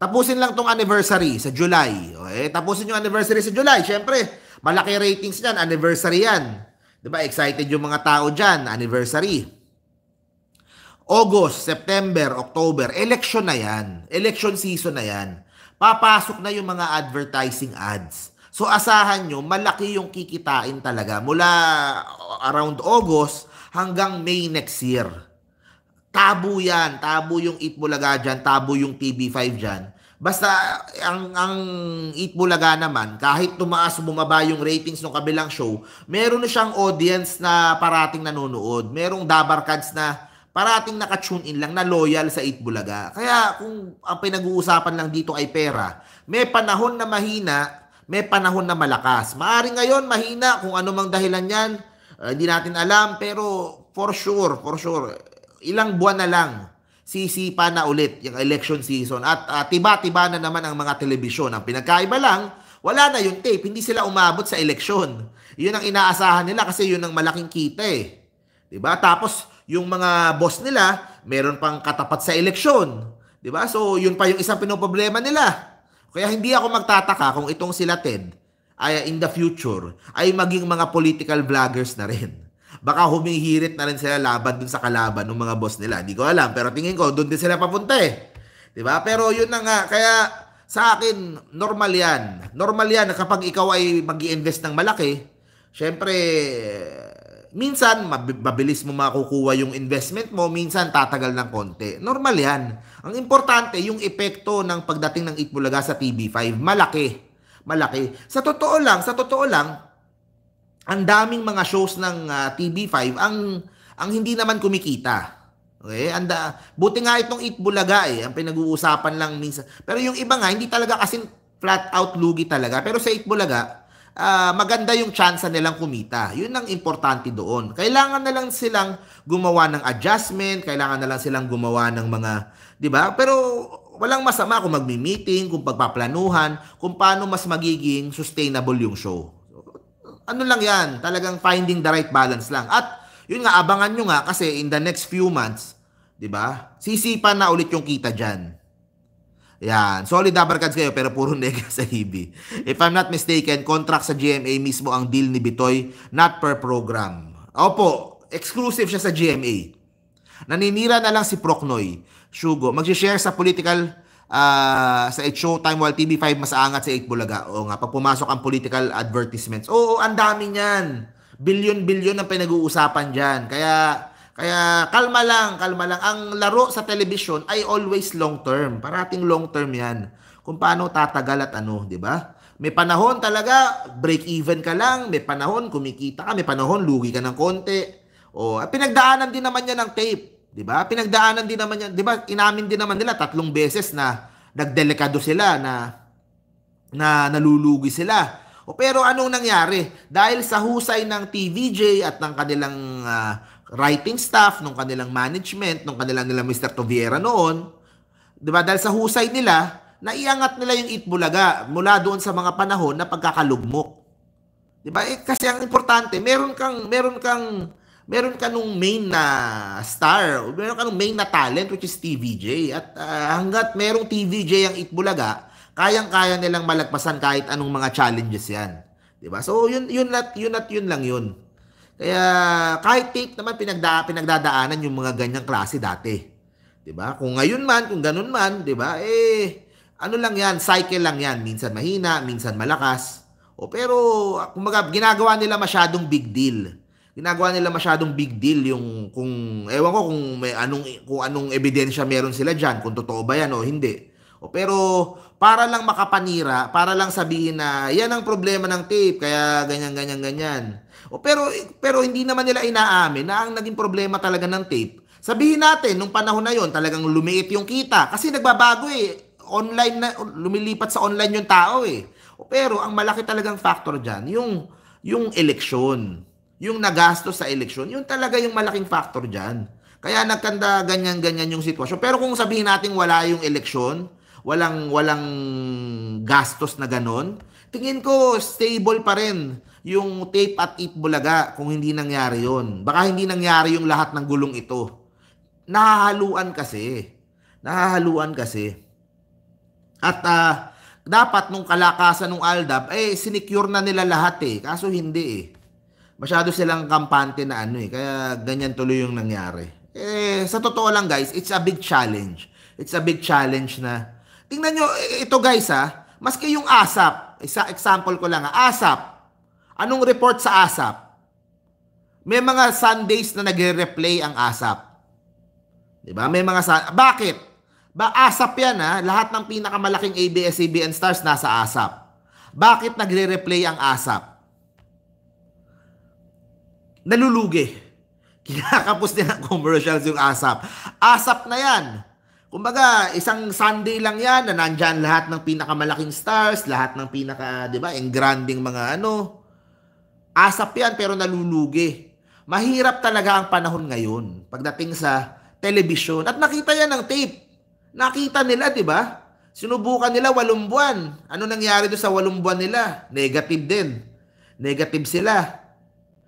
Tapusin lang tong anniversary sa July. Okay? Tapusin yung anniversary sa July. Siyempre, malaki ratings niyan, anniversary yan. 'Di ba? Excited yung mga tao diyan, anniversary. August, September, October, election na yan. Election season na yan. Papasok na yung mga advertising ads. So asahan nyo, malaki yung kikitain talaga mula around August hanggang May next year. Tabo yan. Tabo yung Eat Bulaga dyan. Tabo yung TV5 dyan. Basta ang ang Eat Bulaga naman, kahit tumaas bumaba yung ratings ng kabilang show, meron na siyang audience na parating nanonood. Merong dabarkads na parating nakatune in lang na loyal sa Bulaga. Kaya kung ang pinag-uusapan lang dito ay pera, may panahon na mahina, may panahon na malakas. Maaring ngayon mahina kung ano mang dahilan yan, hindi eh, natin alam pero for sure, for sure, ilang buwan na lang sisipa na ulit yung election season at uh, tiba-tiba na naman ang mga telebisyon. Ang pinagkaiba lang, wala na yung tape, hindi sila umabot sa eleksyon. Yun ang inaasahan nila kasi yun ang malaking kita eh. 'Di ba? Tapos yung mga boss nila, meron pang katapat sa eleksyon. 'Di ba? So, yun pa yung isang pinoproblema nila. Kaya hindi ako magtataka kung itong sila Ted ay in the future ay maging mga political vloggers na rin. Baka humihirit na rin sila laban dun sa kalaban ng mga boss nila. Hindi ko alam, pero tingin ko doon din sila papunta eh. 'Di ba? Pero yun na nga kaya sa akin, normal yan. Normal yan kapag ikaw ay mag invest ng malaki, syempre, minsan mabilis mo makukuha yung investment mo, minsan tatagal ng konti. Normal 'yan. Ang importante yung epekto ng pagdating ng Itbulaga sa TV5, malaki. Malaki. Sa totoo lang, sa totoo lang, ang daming mga shows ng uh, ah, TV5 ang ang hindi naman kumikita. Okay? And, uh, buti nga itong Itbulaga eh, ang pinag-uusapan lang minsan. Pero yung iba nga, hindi talaga kasi flat out lugi talaga. Pero sa Itbulaga, uh, maganda yung chance nilang kumita. Yun ang importante doon. Kailangan na lang silang gumawa ng adjustment, kailangan na lang silang gumawa ng mga, 'di ba? Pero walang masama kung magmi-meeting, kung pagpaplanuhan, kung paano mas magiging sustainable yung show. Ano lang 'yan, talagang finding the right balance lang. At yun nga abangan nyo nga kasi in the next few months, 'di ba? Sisipa na ulit yung kita diyan. Yan. Solid uppercuts kayo pero puro (laughs) nega sa Hibi. If I'm not mistaken, contract sa GMA mismo ang deal ni Bitoy, not per program. Opo, exclusive siya sa GMA. Naninira na lang si Procnoy, Shugo. share sa political uh, sa 8 Showtime while TV5 mas angat sa 8 Bulaga. O nga, pag pumasok ang political advertisements. Oo, ang dami niyan. Bilyon-bilyon ang pinag-uusapan diyan. Kaya kaya kalma lang, kalma lang. Ang laro sa television ay always long term. Parating long term 'yan. Kung paano tatagal at ano, 'di ba? May panahon talaga break even ka lang, may panahon kumikita ka, may panahon lugi ka ng konti. O, ah, pinagdaanan din naman 'yan ng tape, 'di ba? Pinagdaanan din naman 'yan, 'di ba? Inamin din naman nila tatlong beses na nagdelikado sila na na nalulugi sila. O pero anong nangyari? Dahil sa husay ng TVJ at ng kanilang uh, writing staff, nung kanilang management, nung kanilang nila Mr. Toviera noon, 'di ba? Dahil sa husay nila, naiangat nila yung Itbulaga mula doon sa mga panahon na pagkakalugmok. 'Di ba? Eh, kasi ang importante, meron kang meron kang meron ka nung main na star, meron ka nung main na talent which is TVJ at uh, hangga't merong TVJ ang Itbulaga, kayang-kaya nilang malagpasan kahit anong mga challenges 'yan. 'Di ba? So yun yun at yun at yun lang yun. Kaya kahit tape naman pinagda pinagdadaanan yung mga ganyang klase dati. 'Di ba? Kung ngayon man, kung ganun man, 'di ba? Eh ano lang 'yan, cycle lang 'yan, minsan mahina, minsan malakas. O pero kumaga ginagawa nila masyadong big deal. Ginagawa nila masyadong big deal yung kung ewan ko kung may anong kung anong ebidensya meron sila diyan, kung totoo ba 'yan o hindi. O pero para lang makapanira, para lang sabihin na yan ang problema ng tape, kaya ganyan ganyan ganyan. O pero, pero hindi naman nila inaamin na ang naging problema talaga ng tape. Sabihin natin, nung panahon na yon talagang lumiit yung kita. Kasi nagbabago eh. Online na, lumilipat sa online yung tao eh. O pero ang malaki talagang factor diyan, yung, yung eleksyon. Yung nagastos sa eleksyon, yun talaga yung malaking factor diyan. Kaya nagkanda ganyan-ganyan yung sitwasyon. Pero kung sabihin natin wala yung eleksyon, walang walang gastos na ganun, tingin ko stable pa rin yung tape at tape bulaga kung hindi nangyari yon. Baka hindi nangyari yung lahat ng gulong ito. Nahahaluan kasi. Nahahaluan kasi. At uh, dapat nung kalakasan ng Aldab, eh sinecure na nila lahat eh. Kaso hindi eh. Masyado silang kampante na ano eh. Kaya ganyan tuloy yung nangyari. Eh, sa totoo lang guys, it's a big challenge. It's a big challenge na. Tingnan nyo, eh, ito guys ha. Ah. Maski yung ASAP, isa example ko lang ha. Ah. ASAP, Anong report sa ASAP? May mga Sundays na nagre-replay ang ASAP. 'Di ba? May mga sun- Bakit? Ba ASAP 'yan ha. Lahat ng pinakamalaking ABS-CBN stars nasa ASAP. Bakit nagre-replay ang ASAP? Nalulugi. (laughs) Kinakapos nila commercials yung ASAP. ASAP na 'yan. Kumbaga, isang Sunday lang yan na nandyan lahat ng pinakamalaking stars, lahat ng pinaka, di ba, engranding mga ano, Asap yan pero nalulugi. Mahirap talaga ang panahon ngayon pagdating sa television. At nakita yan ng tape. Nakita nila, di ba? Sinubukan nila walong buwan. Ano nangyari do sa walong buwan nila? Negative din. Negative sila.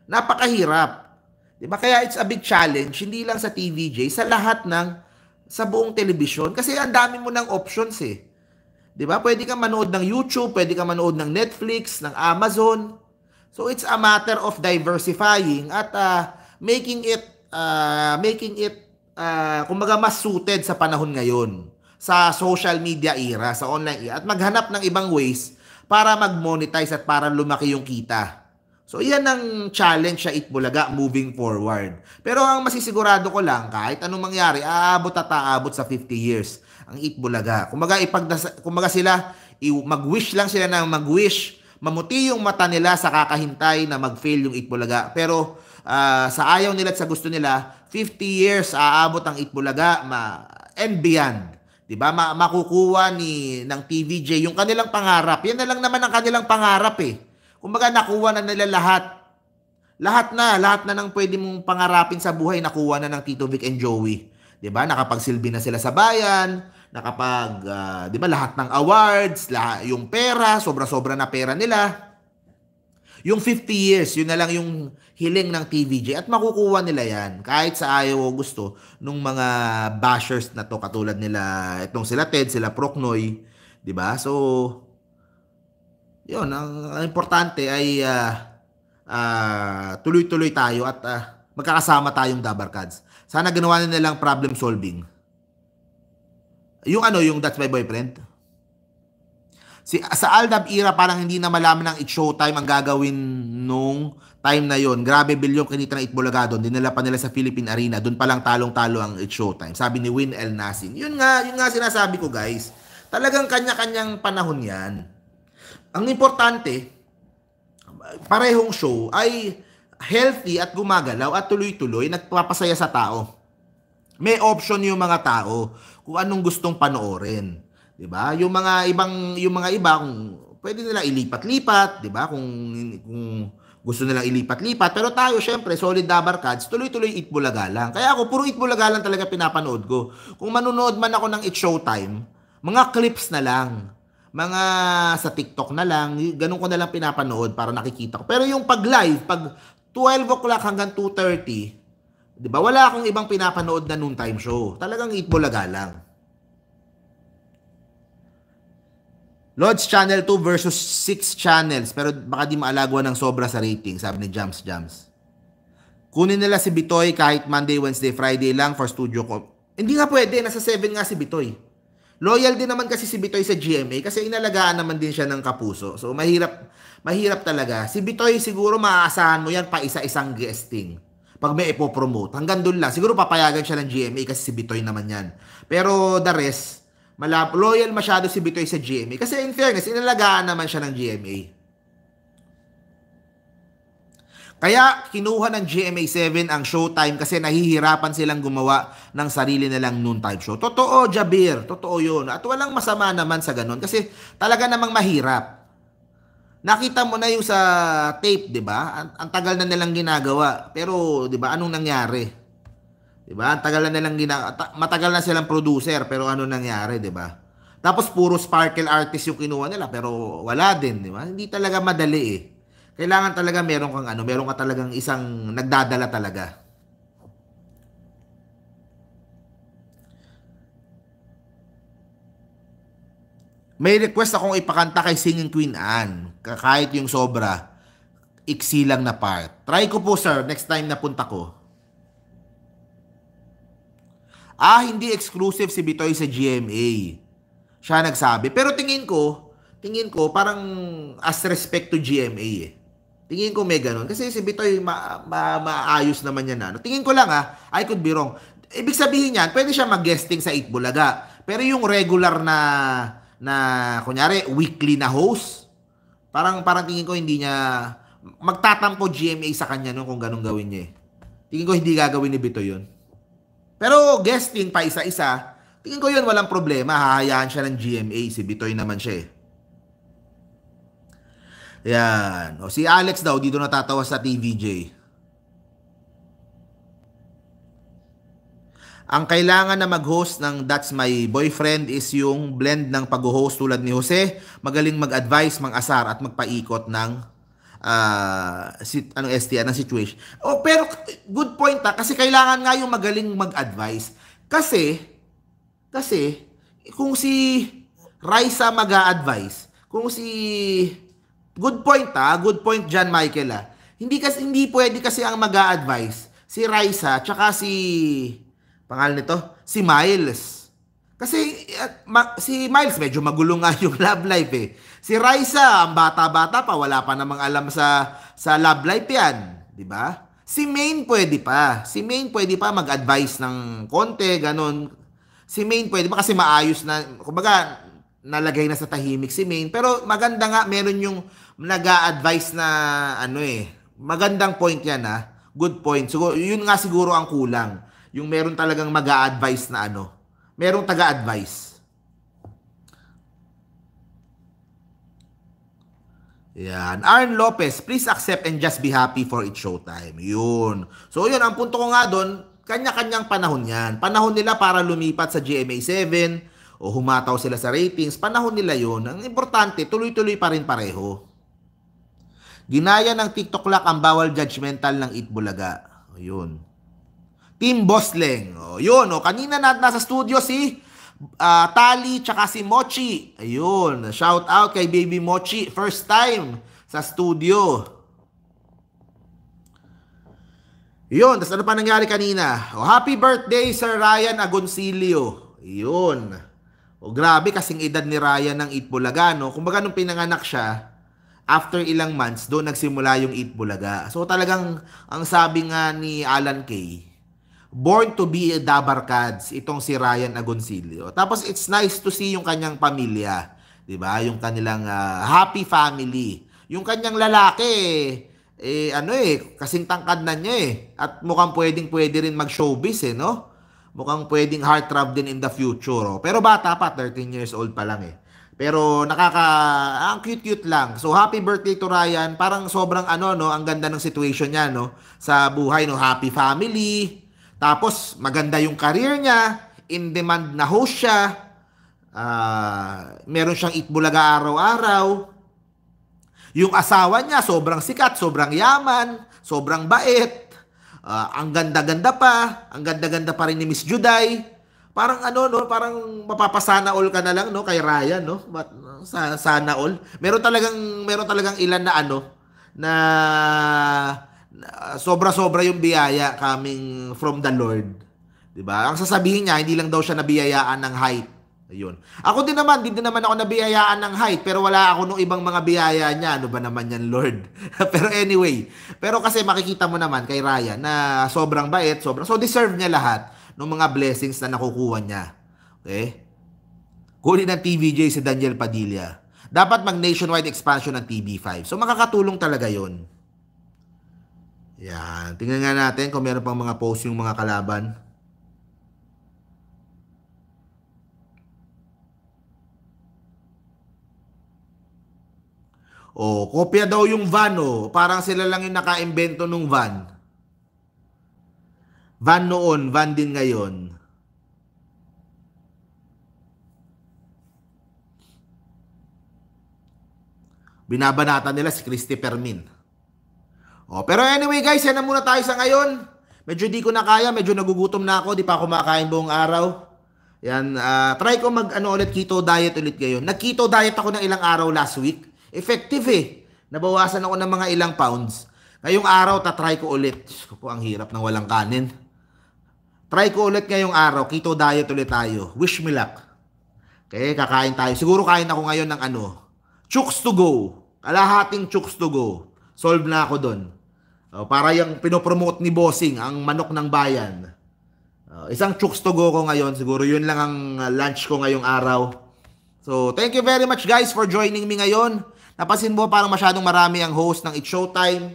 Napakahirap. Di ba? Kaya it's a big challenge, hindi lang sa TVJ, sa lahat ng, sa buong television. Kasi ang dami mo ng options eh. Di ba? Pwede kang manood ng YouTube, pwede kang manood ng Netflix, ng Amazon. So it's a matter of diversifying at uh, making it uh, making it uh, kumbaga mas suited sa panahon ngayon sa social media era, sa online era at maghanap ng ibang ways para mag-monetize at para lumaki yung kita. So, yan ang challenge sa Itbulaga moving forward. Pero ang masisigurado ko lang, kahit anong mangyari, aabot at aabot sa 50 years ang Itbulaga. Kumaga, ipagdas- kumaga sila, mag-wish lang sila na mag-wish Mamuti yung mata nila sa kakahintay na mag-fail yung Itbulaga. Pero uh, sa ayaw nila at sa gusto nila, 50 years aabot ang Itbulaga ma and beyond. 'Di ba? Ma- makukuha ni ng TVJ yung kanilang pangarap. Yan na lang naman ang kanilang pangarap eh. Kumbaga nakuha na nila lahat. Lahat na, lahat na ng pwede mong pangarapin sa buhay nakuha na ng Tito Vic and Joey. 'Di ba? Nakapagsilbi na sila sa bayan, nakapag, uh, di ba, lahat ng awards, lahat, yung pera, sobra-sobra na pera nila. Yung 50 years, yun na lang yung hiling ng TVJ at makukuha nila yan kahit sa ayaw o gusto nung mga bashers na to katulad nila itong sila Ted, sila Proknoy, 'di ba? So yun, ang, ang importante ay uh, uh, tuloy-tuloy tayo at uh, magkakasama tayong Dabarkads. Sana ginawa nila lang problem solving. Yung ano, yung That's My Boyfriend? Si, sa Aldab era, parang hindi na malaman ng It Showtime ang gagawin nung time na yon. Grabe, bilyong kinita ng Itbulaga doon. Dinala pa nila sa Philippine Arena. Doon palang talong-talo ang It Showtime. Sabi ni Win El Nasin. Yun nga, yun nga sinasabi ko guys. Talagang kanya-kanyang panahon yan. Ang importante, parehong show ay healthy at gumagalaw at tuloy-tuloy nagpapasaya sa tao. May option yung mga tao kung anong gustong panoorin. 'Di ba? Yung mga ibang yung mga iba kung pwede nila ilipat-lipat, 'di ba? Kung kung gusto nilang ilipat-lipat. Pero tayo, syempre, solid dabar cards, tuloy-tuloy Itbulaga lang. Kaya ako, puro Itbulaga lang talaga pinapanood ko. Kung manunood man ako ng It Showtime, mga clips na lang. Mga sa TikTok na lang. Ganun ko na lang pinapanood para nakikita ko. Pero yung pag-live, pag 12 o'clock hanggang 2.30, 'Di ba? Wala akong ibang pinapanood na noon time show. Talagang Eat Bulaga lang. Lodge Channel 2 versus 6 channels pero baka di maalagwa ng sobra sa rating, sabi ni Jams Jams. Kunin nila si Bitoy kahit Monday, Wednesday, Friday lang for studio ko. Hindi nga pwede, nasa 7 nga si Bitoy. Loyal din naman kasi si Bitoy sa GMA kasi inalagaan naman din siya ng kapuso. So mahirap, mahirap talaga. Si Bitoy siguro maaasahan mo yan pa isa-isang guesting pag may ipopromote. Hanggang doon lang. Siguro papayagan siya ng GMA kasi si Bitoy naman yan. Pero the rest, malap, loyal masyado si Bitoy sa GMA. Kasi in fairness, inalagaan naman siya ng GMA. Kaya kinuha ng GMA7 ang showtime kasi nahihirapan silang gumawa ng sarili nilang noontime show. Totoo, Jabir. Totoo yun. At walang masama naman sa ganun kasi talaga namang mahirap nakita mo na yung sa tape, 'di ba? Ang, ang tagal na nilang ginagawa. Pero 'di ba anong nangyari? 'Di ba? Ang tagal na nilang gina matagal na silang producer, pero ano nangyari, 'di ba? Tapos puro sparkle artist yung kinuha nila, pero wala din, 'di ba? Hindi talaga madali eh. Kailangan talaga meron kang ano, meron ka talagang isang nagdadala talaga. May request akong ipakanta kay Singing Queen Anne. Kahit yung sobra, iksi lang na part. Try ko po sir, next time na punta ko. Ah, hindi exclusive si Bitoy sa GMA. Siya nagsabi. Pero tingin ko, tingin ko parang as respect to GMA eh. Tingin ko may ganun. Kasi si Bitoy ma- ma- maayos naman yan. Ano. Tingin ko lang ah, I could be wrong. Ibig sabihin yan, pwede siya mag-guesting sa 8 Bulaga. Pero yung regular na na kunyari weekly na host. Parang parang tingin ko hindi niya magtatampo GMA sa kanya no kung ganun gawin niya. Eh. Tingin ko hindi gagawin ni Bito 'yun. Pero guesting pa isa-isa, tingin ko 'yun walang problema. Hahayaan siya ng GMA si Bitoy naman siya. Eh. Yan. O si Alex daw dito natatawa sa TVJ. Ang kailangan na mag-host ng That's My Boyfriend is yung blend ng pag-host tulad ni Jose. Magaling mag-advise, mang-asar at magpaikot ng uh, ah, si, ano STI ng situation. Oh, pero good point ta ah, kasi kailangan nga yung magaling mag-advise. Kasi kasi kung si Raisa mag-a-advise, kung si good point ta, ah, good point John Michael ah. Hindi kasi hindi pwede kasi ang mag-a-advise si Raisa tsaka si pangalan nito, si Miles. Kasi at, eh, ma, si Miles medyo magulo nga (laughs) yung love life eh. Si Raisa, ang bata-bata pa, wala pa namang alam sa sa love life 'yan, 'di ba? Si Main pwede pa. Si Main pwede pa mag-advise ng konti, ganun. Si Main pwede pa kasi maayos na, kumbaga, nalagay na sa tahimik si Main. Pero maganda nga, meron yung nag advice na ano eh. Magandang point yan ha. Good point. So, yun nga siguro ang kulang yung meron talagang mag advise na ano. Merong taga-advise. Yan. Aaron Lopez, please accept and just be happy for its showtime. Yun. So yun, ang punto ko nga doon, kanya-kanyang panahon yan. Panahon nila para lumipat sa GMA 7 o humataw sila sa ratings. Panahon nila yun. Ang importante, tuloy-tuloy pa rin pareho. Ginaya ng TikTok lock ang bawal judgmental ng Itbulaga. Yun. Team Bosleng. O, yun. O, kanina na, nasa studio si uh, Tali tsaka si Mochi. Ayun. Shout out kay Baby Mochi. First time sa studio. Yun. Tapos ano pa nangyari kanina? O, happy birthday Sir Ryan Agoncillo. Yun. O, grabe kasing edad ni Ryan ng Eat Bulaga, No? Kung baga nung pinanganak siya, after ilang months, doon nagsimula yung Eat Bulaga. So talagang ang sabi nga ni Alan Kay, born to be a dabarkads itong si Ryan Agoncillo. Tapos it's nice to see yung kanyang pamilya, 'di ba? Yung kanilang uh, happy family. Yung kanyang lalaki eh ano eh kasing tangkad na niya eh at mukhang pwedeng-pwede rin mag-showbiz eh, no? Mukhang pwedeng heartthrob din in the future. Oh. Pero bata pa, 13 years old pa lang eh. Pero nakaka ang cute-cute lang. So happy birthday to Ryan. Parang sobrang ano no, ang ganda ng situation niya no sa buhay no, happy family, tapos, maganda yung career niya, in demand na host siya, uh, meron siyang itbulaga araw-araw, yung asawa niya, sobrang sikat, sobrang yaman, sobrang bait. Uh, ang ganda-ganda pa. Ang ganda-ganda pa rin ni Miss Juday. Parang ano, no? Parang mapapasana all ka na lang, no? Kay Ryan, no? But, sana all. Meron talagang, meron talagang ilan na ano, na sobra-sobra yung biyaya coming from the Lord. 'Di ba? Ang sasabihin niya, hindi lang daw siya nabiyayaan ng height. Ayun. Ako din naman, din naman ako nabiyayaan ng height, pero wala ako nung ibang mga biyaya niya. Ano ba naman yan, Lord? (laughs) pero anyway, pero kasi makikita mo naman kay Raya na sobrang bait, sobrang, so deserve niya lahat ng mga blessings na nakukuha niya. Okay? Kunin ng TVJ si Daniel Padilla. Dapat mag nationwide expansion ng TV5. So makakatulong talaga yon yan. Tingnan nga natin kung meron pang mga post yung mga kalaban. O, oh, kopya daw yung van o. Oh. Parang sila lang yung naka nakaimbento ng van. Van noon, van din ngayon. Binabanatan nila si Christy Permin. Oh, pero anyway guys, yan na muna tayo sa ngayon. Medyo di ko na kaya, medyo nagugutom na ako, di pa ako makain buong araw. Yan, uh, try ko mag ano ulit keto diet ulit ngayon. Nag-keto diet ako ng ilang araw last week. Effective eh. Nabawasan ako ng mga ilang pounds. Ngayong araw, tatry ko ulit. Diyos po, ang hirap ng walang kanin. Try ko ulit ngayong araw. Keto diet ulit tayo. Wish me luck. Okay, kakain tayo. Siguro kain ako ngayon ng ano. Chooks to go. Kalahating chooks to go. Solve na ako doon. Uh, para yung pinopromote ni Bossing, ang manok ng bayan. Oh, isang chooks to go ko ngayon. Siguro yun lang ang uh, lunch ko ngayong araw. So, thank you very much guys for joining me ngayon. Napasin mo parang masyadong marami ang host ng It's Showtime.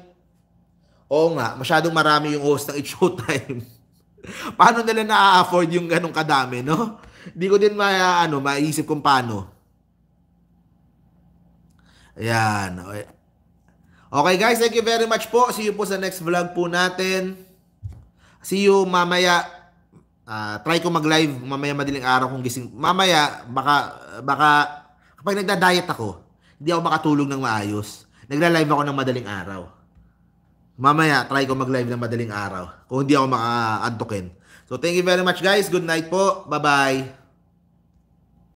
Oo nga, masyadong marami yung host ng It's Showtime. (laughs) paano nila na-afford yung ganong kadami, no? Hindi ko din ma, ano, maisip kung paano. Ayan. Okay. Okay guys, thank you very much po. See you po sa next vlog po natin. See you mamaya. Uh, try ko mag-live mamaya madaling araw kung gising. Mamaya, baka, baka, kapag nagda-diet ako, hindi ako makatulog ng maayos. Nagla-live ako ng madaling araw. Mamaya, try ko mag-live ng madaling araw. Kung hindi ako maka makaantokin. So, thank you very much guys. Good night po. Bye-bye.